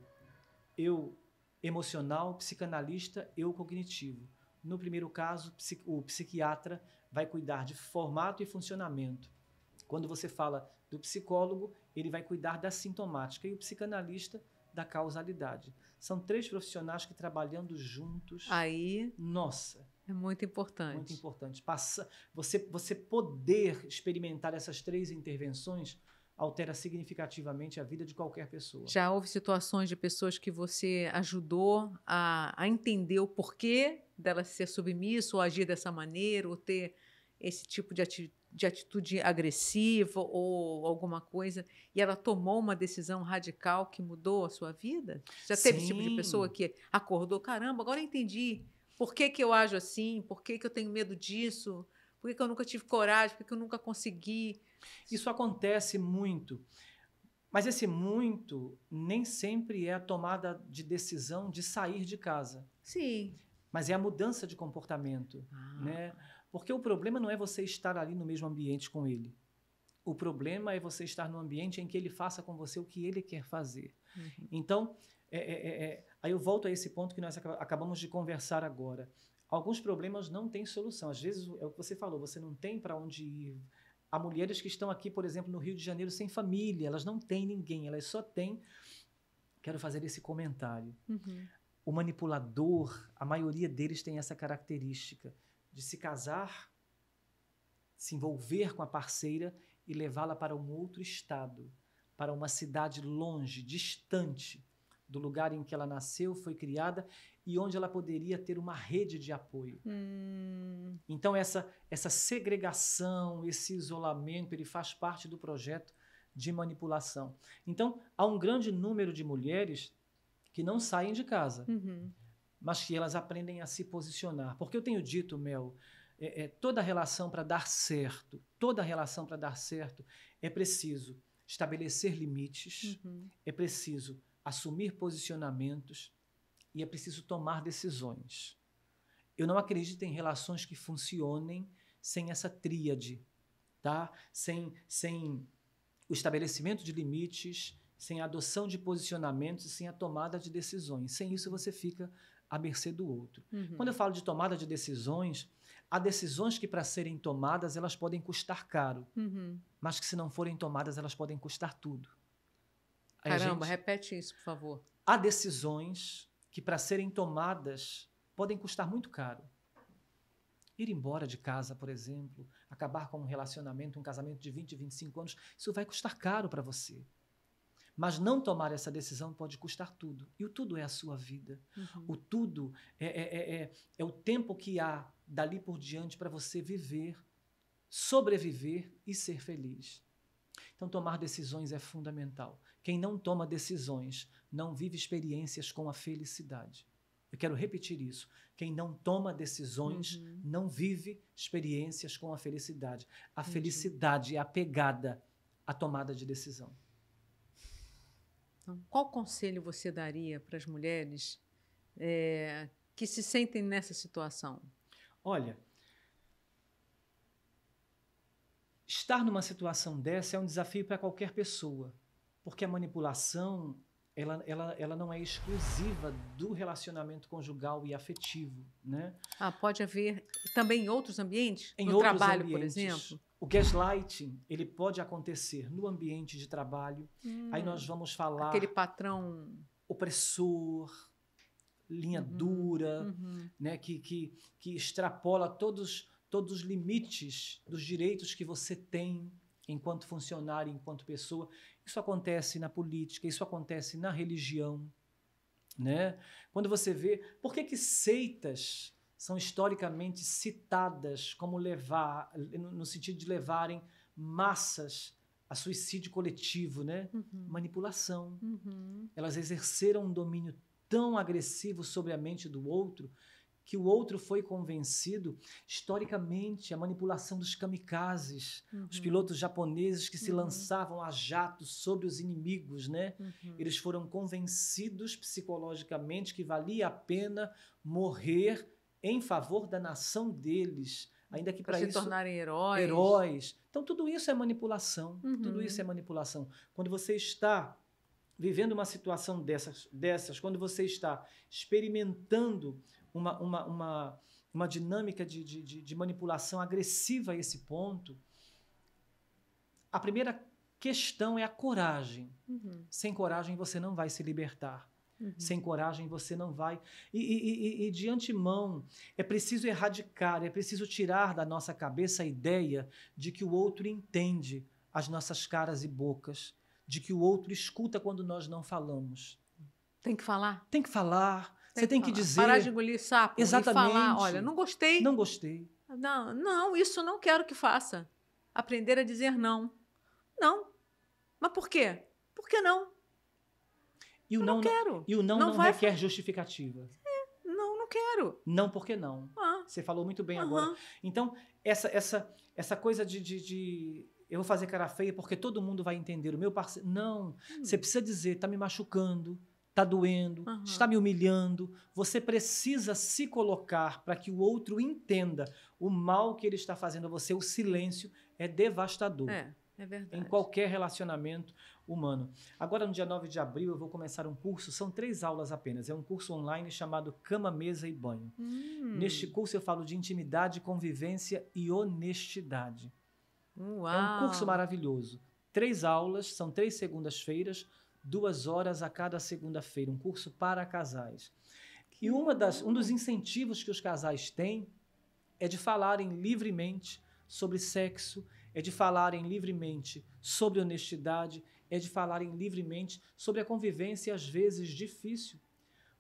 eu, emocional, psicanalista, eu, cognitivo. No primeiro caso, o psiquiatra vai cuidar de formato e funcionamento. Quando você fala do psicólogo, ele vai cuidar da sintomática e o psicanalista da causalidade. São três profissionais que trabalhando juntos. Aí. Nossa. É muito importante. Muito importante. Passa, você, você poder experimentar essas três intervenções altera significativamente a vida de qualquer pessoa. Já houve situações de pessoas que você ajudou a, a entender o porquê dela ser submissa ou agir dessa maneira ou ter esse tipo de atitude? de atitude agressiva ou alguma coisa e ela tomou uma decisão radical que mudou a sua vida? Já Sim. teve esse tipo de pessoa que acordou, caramba, agora eu entendi por que, que eu ajo assim, por que, que eu tenho medo disso, por que, que eu nunca tive coragem, por que, que eu nunca consegui. Isso acontece muito. Mas esse muito nem sempre é a tomada de decisão de sair de casa. Sim. Mas é a mudança de comportamento, ah. né? Porque o problema não é você estar ali no mesmo ambiente com ele. O problema é você estar no ambiente em que ele faça com você o que ele quer fazer. Uhum. Então, é, é, é, é aí eu volto a esse ponto que nós acabamos de conversar agora. Alguns problemas não têm solução. Às vezes, é o que você falou, você não tem para onde ir. Há mulheres que estão aqui, por exemplo, no Rio de Janeiro sem família, elas não têm ninguém, elas só têm. Quero fazer esse comentário. Uhum. O manipulador, a maioria deles tem essa característica de se casar, se envolver com a parceira e levá-la para um outro estado, para uma cidade longe, distante do lugar em que ela nasceu, foi criada e onde ela poderia ter uma rede de apoio. Hum. Então essa essa segregação, esse isolamento, ele faz parte do projeto de manipulação. Então há um grande número de mulheres que não saem de casa. Uhum mas que elas aprendem a se posicionar. Porque eu tenho dito, Mel, é, é, toda relação para dar certo, toda relação para dar certo, é preciso estabelecer limites, uhum. é preciso assumir posicionamentos e é preciso tomar decisões. Eu não acredito em relações que funcionem sem essa tríade, tá? Sem, sem o estabelecimento de limites, sem a adoção de posicionamentos e sem a tomada de decisões. Sem isso você fica à mercê do outro. Uhum. Quando eu falo de tomada de decisões, há decisões que, para serem tomadas, elas podem custar caro, uhum. mas que, se não forem tomadas, elas podem custar tudo. Aí Caramba, gente... repete isso, por favor. Há decisões que, para serem tomadas, podem custar muito caro. Ir embora de casa, por exemplo, acabar com um relacionamento, um casamento de 20, 25 anos, isso vai custar caro para você. Mas não tomar essa decisão pode custar tudo. E o tudo é a sua vida. Uhum. O tudo é, é, é, é, é o tempo que há dali por diante para você viver, sobreviver e ser feliz. Então, tomar decisões é fundamental. Quem não toma decisões não vive experiências com a felicidade. Eu quero repetir isso. Quem não toma decisões uhum. não vive experiências com a felicidade. A felicidade é apegada à tomada de decisão qual conselho você daria para as mulheres é, que se sentem nessa situação? Olha, estar numa situação dessa é um desafio para qualquer pessoa, porque a manipulação ela, ela, ela não é exclusiva do relacionamento conjugal e afetivo, né? Ah, pode haver também em outros ambientes, em no outros trabalho, ambientes, por exemplo. O gaslighting, ele pode acontecer no ambiente de trabalho. Hum, Aí nós hum, vamos falar... Aquele patrão... Opressor, linha uhum, dura, uhum. Né, que, que, que extrapola todos, todos os limites dos direitos que você tem enquanto funcionário, enquanto pessoa. Isso acontece na política, isso acontece na religião. Né? Quando você vê... Por que, que seitas são historicamente citadas como levar, no sentido de levarem massas a suicídio coletivo, né? Uhum. Manipulação. Uhum. Elas exerceram um domínio tão agressivo sobre a mente do outro que o outro foi convencido historicamente a manipulação dos kamikazes, uhum. os pilotos japoneses que se uhum. lançavam a jato sobre os inimigos, né? Uhum. Eles foram convencidos psicologicamente que valia a pena morrer em favor da nação deles, ainda que para se tornarem heróis. heróis. Então tudo isso é manipulação, uhum. tudo isso é uhum. manipulação. Quando você está vivendo uma situação dessas, dessas quando você está experimentando uma, uma, uma, uma dinâmica de, de, de manipulação agressiva a esse ponto, a primeira questão é a coragem. Uhum. Sem coragem você não vai se libertar. Uhum. Sem coragem você não vai. E, e, e, e, de antemão, é preciso erradicar, é preciso tirar da nossa cabeça a ideia de que o outro entende as nossas caras e bocas, de que o outro escuta quando nós não falamos. Tem que falar? Tem que falar. Tem você que tem falar. que dizer. Parar de engolir sapo Exatamente. e falar: olha, não gostei. Não gostei. Não, não, isso não quero que faça. Aprender a dizer não. Não. Mas por quê? Por que não? E o não, não, quero. E o não não, não requer justificativa. É, não, não quero. Não porque não. Ah. Você falou muito bem agora. Então, essa essa essa coisa de, de, de, eu vou fazer cara feia porque todo mundo vai entender. O meu parceiro. Não. Hum. Você precisa dizer, tá me machucando, tá doendo, uhum. está me humilhando. Você precisa se colocar para que o outro entenda o mal que ele está fazendo a você. O silêncio é devastador. É. É verdade. Em qualquer relacionamento humano. Agora, no dia 9 de abril, eu vou começar um curso, são três aulas apenas. É um curso online chamado Cama, Mesa e Banho. Hum. Neste curso, eu falo de intimidade, convivência e honestidade. Uau. É um curso maravilhoso. Três aulas, são três segundas-feiras, duas horas a cada segunda-feira. Um curso para casais. Que e uma das, um dos incentivos que os casais têm é de falarem livremente sobre sexo é de falarem livremente sobre honestidade, é de falarem livremente sobre a convivência, às vezes difícil.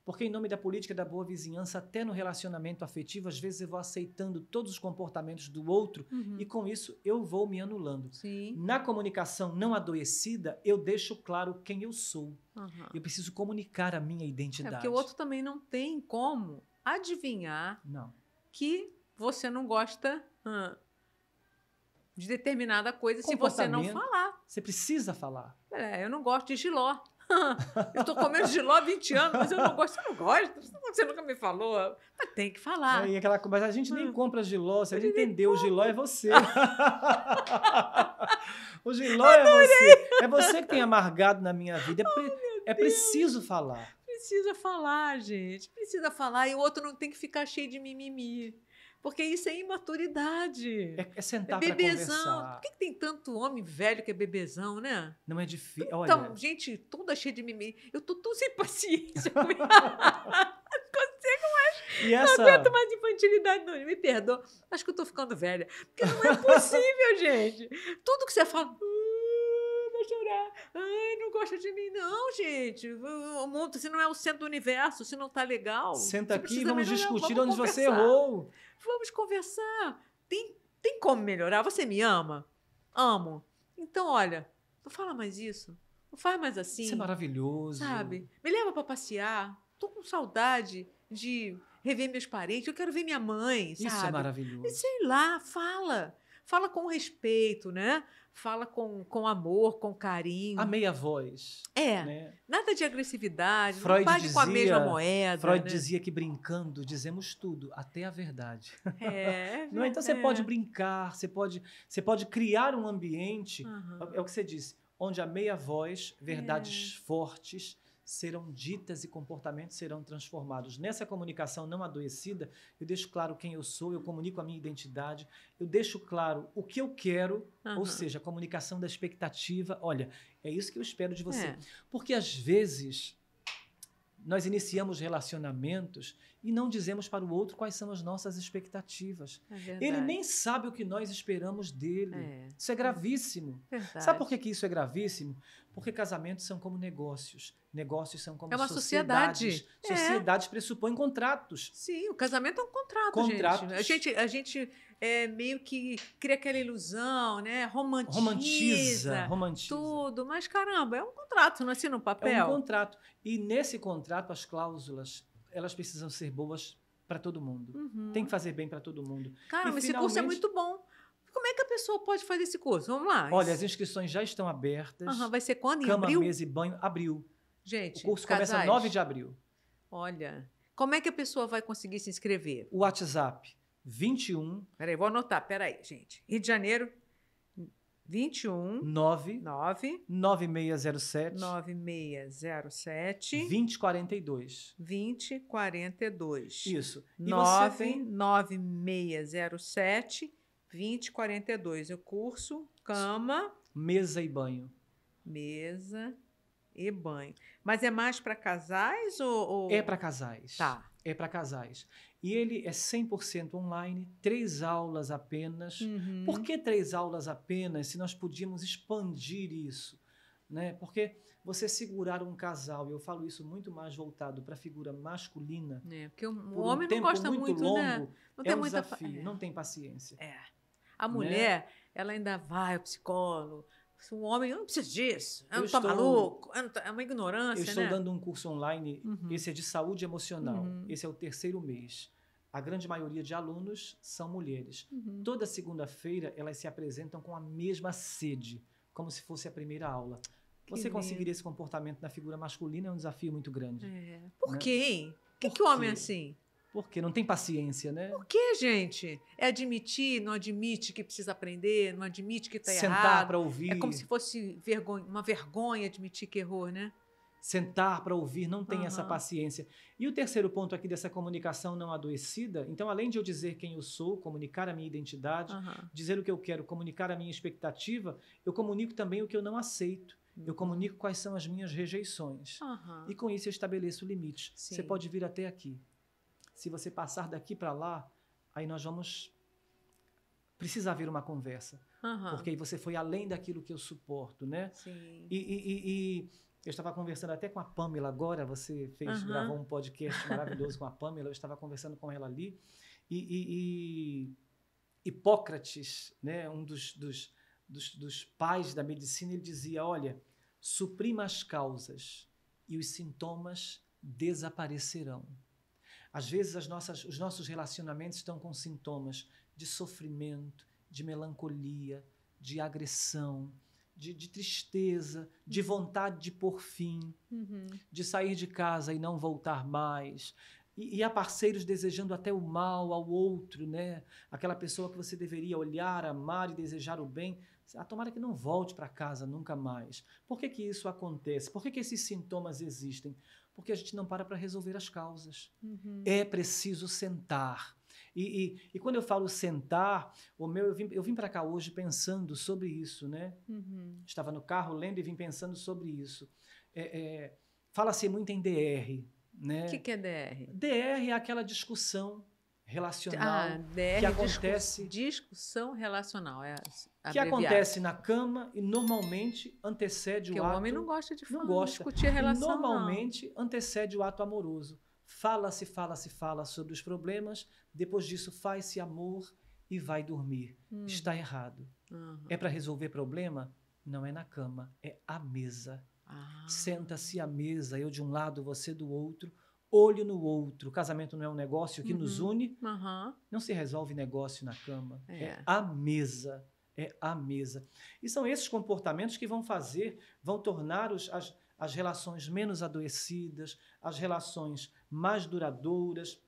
Porque, em nome da política da boa vizinhança, até no relacionamento afetivo, às vezes eu vou aceitando todos os comportamentos do outro uhum. e, com isso, eu vou me anulando. Sim. Na comunicação não adoecida, eu deixo claro quem eu sou. Uhum. Eu preciso comunicar a minha identidade. É porque o outro também não tem como adivinhar não. que você não gosta. Hum de determinada coisa se você não falar. Você precisa falar. É, eu não gosto de giló. eu estou comendo giló há 20 anos, mas eu não gosto. Você não gosta? Você nunca me falou. Mas tem que falar. É, aquela, mas a gente nem ah. compra giló. Se a gente entendeu, o giló é você. o giló é você. É você que tem amargado na minha vida. É, pre... oh, é preciso falar. Precisa falar, gente. Precisa falar. E o outro não tem que ficar cheio de mimimi. Porque isso é imaturidade. É, é, é sentar é bebezão. Por que, que, tem tanto homem velho que é bebezão, né? Não é difícil. Então, olha... Então, gente, toda cheia de mimimi. Eu tô tão sem paciência. não consigo mais. E essa... Não aguento mais infantilidade, não. Me perdoa. Acho que eu tô ficando velha. Porque não é possível, gente. Tudo que você fala. Hum, vou chorar. Ai, não gosta de mim, não, gente. O mundo, se não é o centro do universo, se não tá legal. Senta aqui e vamos melhorar, discutir vamos onde conversar. você errou. Vamos conversar. Tem, tem como melhorar? Você me ama? Amo. Então, olha, não fala mais isso. Não faz mais assim. Isso é maravilhoso. Sabe? Me leva para passear. Tô com saudade de rever meus parentes. Eu quero ver minha mãe, sabe? Isso é maravilhoso. E sei lá, fala fala com respeito, né? Fala com, com amor, com carinho. A meia voz. É. Né? Nada de agressividade, Freud não dizia, com a mesma moeda. Freud né? dizia que brincando dizemos tudo, até a verdade. É. não, é? então você pode é. brincar, você pode, você pode criar um ambiente, uhum. é o que você disse, onde a meia voz, verdades é. fortes, serão ditas e comportamentos serão transformados. Nessa comunicação não adoecida, eu deixo claro quem eu sou, eu comunico a minha identidade, eu deixo claro o que eu quero, uhum. ou seja, a comunicação da expectativa. Olha, é isso que eu espero de você. É. Porque às vezes nós iniciamos relacionamentos e não dizemos para o outro quais são as nossas expectativas. É ele nem sabe o que nós esperamos dele. É. Isso é gravíssimo. Verdade. Sabe por que, que isso é gravíssimo? Porque casamentos são como negócios. Negócios são como é uma sociedades. Sociedade. Sociedades pressupõem contratos. Sim, o casamento é um contrato, contratos. gente. A gente, a gente é, meio que cria aquela ilusão, né? Romantiza, romantiza, romantiza. tudo. Mas, caramba, é um contrato, não é assim papel? É um contrato. E nesse contrato, as cláusulas, elas precisam ser boas para todo mundo. Uhum. Tem que fazer bem para todo mundo. Caramba, esse curso é muito bom. Como é que a pessoa pode fazer esse curso? Vamos lá. Olha, as inscrições já estão abertas. Uhum, vai ser quando? Em Cama, abril? mesa e banho. Abril. Gente, o curso casais. começa 9 de abril. Olha, como é que a pessoa vai conseguir se inscrever? O WhatsApp 21. Peraí, vou anotar, peraí, gente. Rio de Janeiro, 21. 9. 9. 9607. 9607. 2042. 2042. Isso. E 9, 9607. 2042. Eu curso cama. Mesa e banho. Mesa e banho. Mas é mais para casais ou, ou, É para casais. Tá. É para casais. E ele é 100% online, três aulas apenas. Uhum. Por que três aulas apenas se nós podíamos expandir isso? Né? Porque você segurar um casal, e eu falo isso muito mais voltado para a figura masculina. É, porque o homem um não gosta muito, muito né? longo, né? Não é tem é um muita desafio, é. não tem paciência. É. A né? mulher, né? ela ainda vai ao psicólogo, o homem não precisa disso, eu, eu não estou, maluco, não tô, é uma ignorância. Eu estou né? dando um curso online, uhum. esse é de saúde emocional, uhum. esse é o terceiro mês. A grande maioria de alunos são mulheres. Uhum. Toda segunda-feira elas se apresentam com a mesma sede, como se fosse a primeira aula. Que Você lindo. esse comportamento na figura masculina é um desafio muito grande. É. Né? Por né? quê? Por que, que o homem é assim? Por quê? Não tem paciência, né? Por quê, gente? É admitir, não admite que precisa aprender, não admite que está errado. Sentar para ouvir. É como se fosse vergonha, uma vergonha admitir que errou, né? Sentar para ouvir, não tem uhum. essa paciência. E o terceiro ponto aqui dessa comunicação não adoecida, então, além de eu dizer quem eu sou, comunicar a minha identidade, uhum. dizer o que eu quero, comunicar a minha expectativa, eu comunico também o que eu não aceito. Eu uhum. comunico quais são as minhas rejeições. Uhum. E com isso eu estabeleço limites. Sim. Você pode vir até aqui se você passar daqui para lá, aí nós vamos precisa haver uma conversa. Uhum. Porque aí você foi além daquilo que eu suporto, né? Sim. E, e, e eu estava conversando até com a Pamela agora, você fez, uhum. gravou um podcast maravilhoso com a Pamela, eu estava conversando com ela ali. E, e Hipócrates, né, um dos, dos, dos, dos pais da medicina, ele dizia: olha, suprima as causas e os sintomas desaparecerão. Às vezes nossas, os nossos relacionamentos estão com sintomas de sofrimento, de melancolia, de agressão, de, de tristeza, de uhum. vontade de pôr fim, uhum. de sair de casa e não voltar mais. E, e há parceiros desejando até o mal ao outro, né? Aquela pessoa que você deveria olhar, amar e desejar o bem, a ah, tomara que não volte para casa nunca mais. Por que, que isso acontece? Por que, que esses sintomas existem? porque a gente não para para resolver as causas. Uhum. É preciso sentar. E, e, e, quando eu falo sentar, o meu eu vim, eu vim para cá hoje pensando sobre isso, né? Uhum. Estava no carro lendo e vim pensando sobre isso. É, é, Fala-se muito em DR, né? O que, que é DR? DR é aquela discussão relacional ah, DR, que acontece discussão relacional é abreviado. que acontece na cama e normalmente antecede Porque o, o homem não gosta de falar, não gosta. discutir relação. Normalmente não. antecede o ato amoroso. Fala-se, fala-se, fala sobre os problemas. Depois disso faz-se amor e vai dormir. Hum. Está errado. Uhum. É para resolver problema? Não é na cama, é à mesa. Ah. Senta-se à mesa, eu de um lado, você do outro olho no outro. Casamento não é um negócio que uhum. nos une. Uhum. Não se resolve negócio na cama. É. é a mesa. É a mesa. E são esses comportamentos que vão fazer, vão tornar os, as, as relações menos adoecidas, as relações mais duradouras,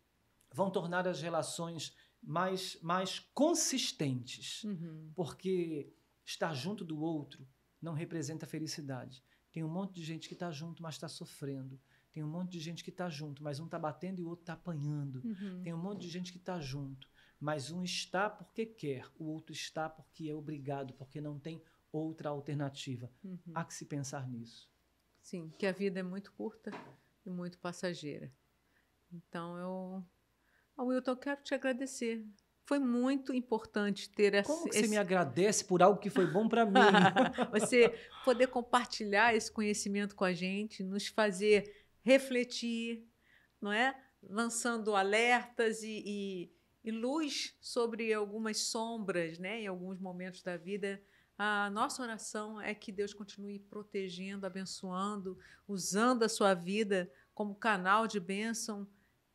vão tornar as relações mais, mais consistentes. Uhum. Porque estar junto do outro não representa felicidade. Tem um monte de gente que está junto, mas está sofrendo. Tem um monte de gente que está junto, mas um está batendo e o outro está apanhando. Uhum. Tem um monte de gente que está junto, mas um está porque quer, o outro está porque é obrigado, porque não tem outra alternativa. Uhum. Há que se pensar nisso. Sim, que a vida é muito curta e muito passageira. Então eu. Ah, Wilton, então eu quero te agradecer. Foi muito importante ter essa. Como que esse... você me agradece por algo que foi bom para mim? você poder compartilhar esse conhecimento com a gente, nos fazer refletir, não é? Lançando alertas e, e, e luz sobre algumas sombras, né? Em alguns momentos da vida. A nossa oração é que Deus continue protegendo, abençoando, usando a sua vida como canal de bênção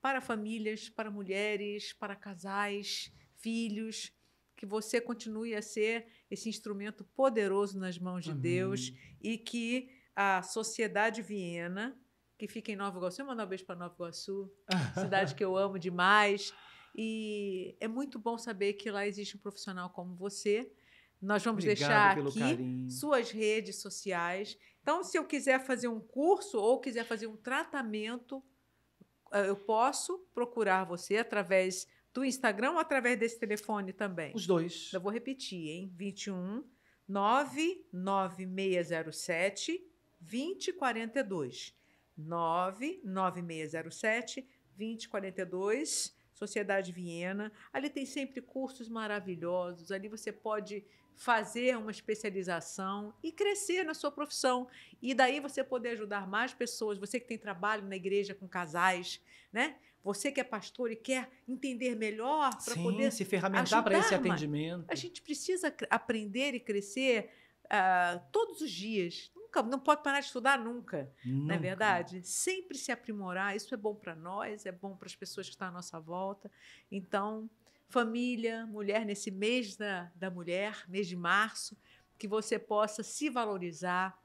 para famílias, para mulheres, para casais, filhos. Que você continue a ser esse instrumento poderoso nas mãos de Amém. Deus e que a sociedade viena que fica em Nova Iguaçu. Eu mandar um beijo para Nova Iguaçu, cidade que eu amo demais. E é muito bom saber que lá existe um profissional como você. Nós vamos Obrigado deixar aqui carinho. suas redes sociais. Então, se eu quiser fazer um curso ou quiser fazer um tratamento, ah, eu posso procurar você através do Instagram ou através desse telefone também? Os dois. Eu vou repetir, hein? 21 99607 2042. 99607 2042, Sociedade Viena. Ali tem sempre cursos maravilhosos, ali você pode fazer uma especialização e crescer na sua profissão. E daí você poder ajudar mais pessoas, você que tem trabalho na igreja com casais, né? Você que é pastor e quer entender melhor para poder se ferramentar para esse atendimento. a gente precisa aprender e crescer uh, todos os dias, nunca, não pode parar de estudar nunca, nunca. não é verdade? Sempre se aprimorar, isso é bom para nós, é bom para as pessoas que estão tá à nossa volta. Então, família, mulher, nesse mês da, da mulher, mês de março, que você possa se valorizar,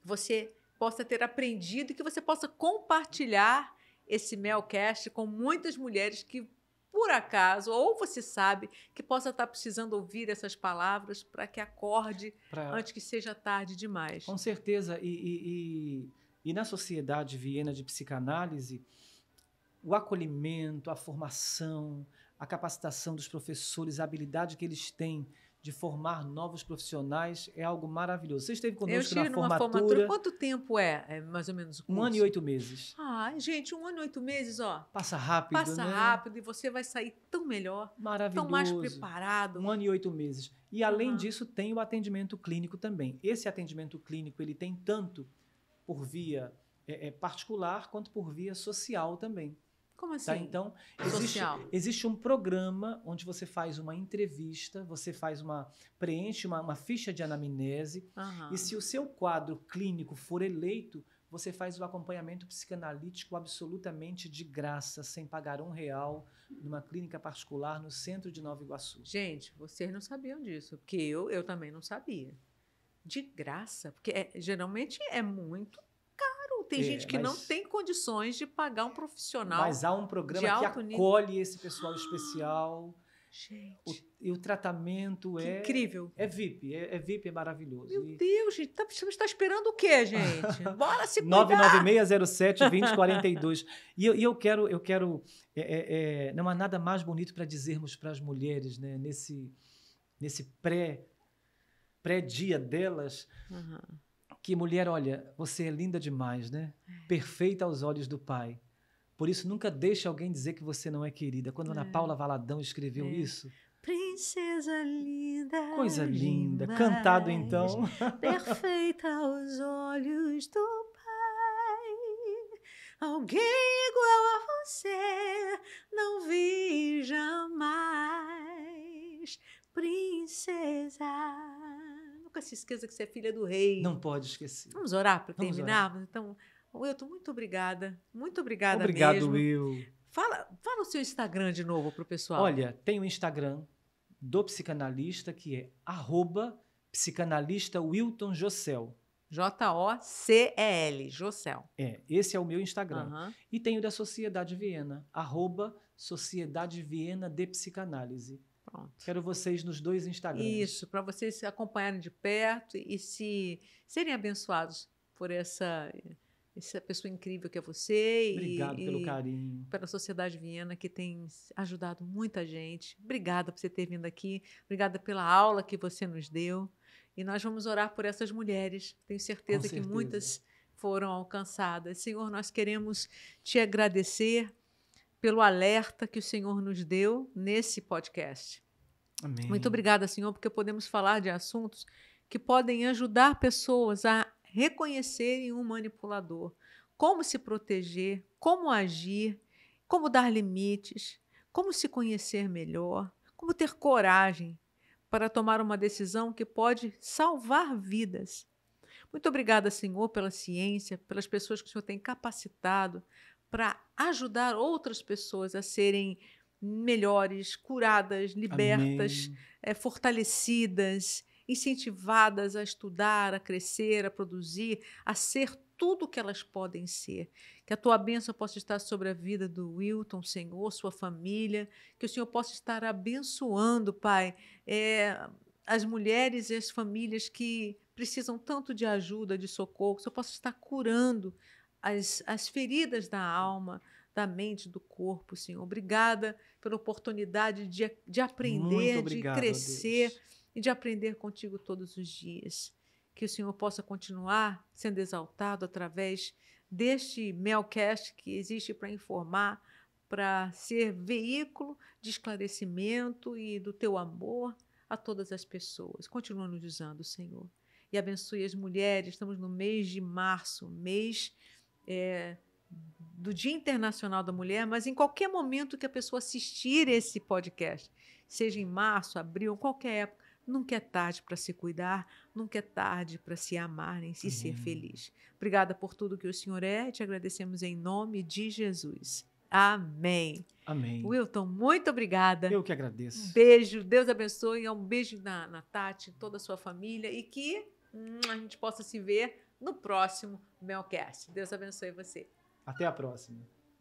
que você possa ter aprendido e que você possa compartilhar esse Melcast com muitas mulheres que por acaso, ou você sabe que possa estar tá precisando ouvir essas palavras para que acorde pra... antes que seja tarde demais. Com certeza. E, e, e, e na Sociedade Viena de Psicanálise, o acolhimento, a formação, a capacitação dos professores, a habilidade que eles têm de formar novos profissionais é algo maravilhoso. Você esteve conosco eu estive na numa formatura. formatura. Quanto tempo é, é mais ou menos o Um ano e oito meses. Ah, gente, um ano e oito meses, ó. Passa rápido, Passa né? rápido e você vai sair tão melhor. Maravilhoso. Tão mais preparado. Um ano e oito meses. E além uhum. disso, tem o atendimento clínico também. Esse atendimento clínico, ele tem tanto por via é, é, particular quanto por via social também. Como tá? assim? Tá? Então, existe, existe, um programa onde você faz uma entrevista, você faz uma. preenche uma, uma ficha de anamnese. Uhum. E se o seu quadro clínico for eleito, você faz o acompanhamento psicanalítico absolutamente de graça, sem pagar um real, numa clínica particular no centro de Nova Iguaçu. Gente, vocês não sabiam disso, porque eu, eu também não sabia. De graça, porque é, geralmente é muito tem é, gente que mas... não tem condições de pagar um profissional. Mas há um programa que acolhe nível. esse pessoal especial. Gente. O, e o tratamento que é. Incrível. É VIP, é, é VIP, é maravilhoso. Meu e... Deus, gente, tá, você está esperando o quê, gente? Bora se cuidar! 99607-2042. e eu, eu quero. Eu quero é, é, é, não há nada mais bonito para dizermos para as mulheres, né, nesse, nesse pré, pré-dia delas, uhum que mulher, olha, você é linda demais, né? É. Perfeita aos olhos do Pai. Por isso, nunca deixe alguém dizer que você não é querida. Quando é. Ana Paula Valadão escreveu é. isso. Princesa linda. Coisa linda. Demais, Cantado então. Perfeita aos olhos do Pai. Alguém igual a você não vi jamais. Princesa. Nunca se esqueça que você é filha do rei. Não pode esquecer. Vamos orar para terminarmos? Então, Wilton, muito obrigada. Muito obrigada Obrigado, mesmo. Will. Fala, fala o seu Instagram de novo para o pessoal. Olha, tem o Instagram do psicanalista que é arroba psicanalista Wilton Jossel. J-O-C-E-L, Jocel. É, esse é o meu Instagram. Uhum. E tenho da Sociedade Viena, arroba Sociedade Viena de Psicanálise. Pronto. Quero vocês nos dois Instagrams. Isso, para vocês se acompanharem de perto e se serem abençoados por essa essa pessoa incrível que é você. Obrigado e, pelo e carinho. Pela Sociedade Viena, que tem ajudado muita gente. Obrigada por você ter vindo aqui. Obrigada pela aula que você nos deu. E nós vamos orar por essas mulheres. Tenho certeza, certeza. que muitas foram alcançadas. Senhor, nós queremos te agradecer pelo alerta que o Senhor nos deu nesse podcast. Amém. Muito obrigada, Senhor, porque podemos falar de assuntos que podem ajudar pessoas a reconhecerem um manipulador, como se proteger, como agir, como dar limites, como se conhecer melhor, como ter coragem para tomar uma decisão que pode salvar vidas. Muito obrigada, Senhor, pela ciência, pelas pessoas que o Senhor tem capacitado para ajudar outras pessoas a serem melhores, curadas, libertas, é, fortalecidas, incentivadas a estudar, a crescer, a produzir, a ser tudo o que elas podem ser. Que a tua bênção possa estar sobre a vida do Wilton, Senhor, sua família. Que o Senhor possa estar abençoando, Pai, é, as mulheres e as famílias que precisam tanto de ajuda, de socorro. Que o Senhor possa estar curando as, as feridas da alma, da mente, do corpo, Senhor. Obrigada pela oportunidade de, de aprender, obrigado, de crescer e de aprender contigo todos os dias. Que o Senhor possa continuar sendo exaltado através deste Melcast que existe para informar, para ser veículo de esclarecimento e do teu amor a todas as pessoas. Continua nos usando, Senhor. E abençoe as mulheres. Estamos no mês de março, mês é, do Dia Internacional da Mulher, mas em qualquer momento que a pessoa assistir esse podcast, seja em março, abril, qualquer época, nunca é tarde para se cuidar, nunca é tarde para se amar nem se uhum. ser feliz. Obrigada por tudo que o Senhor é, te agradecemos em nome de Jesus. Amém. Amém. Wilton, muito obrigada. Eu que agradeço. beijo, Deus abençoe. Um beijo na, na Tati, toda a sua família e que hum, a gente possa se ver no próximo Melcast. Deus abençoe você. Até a próxima.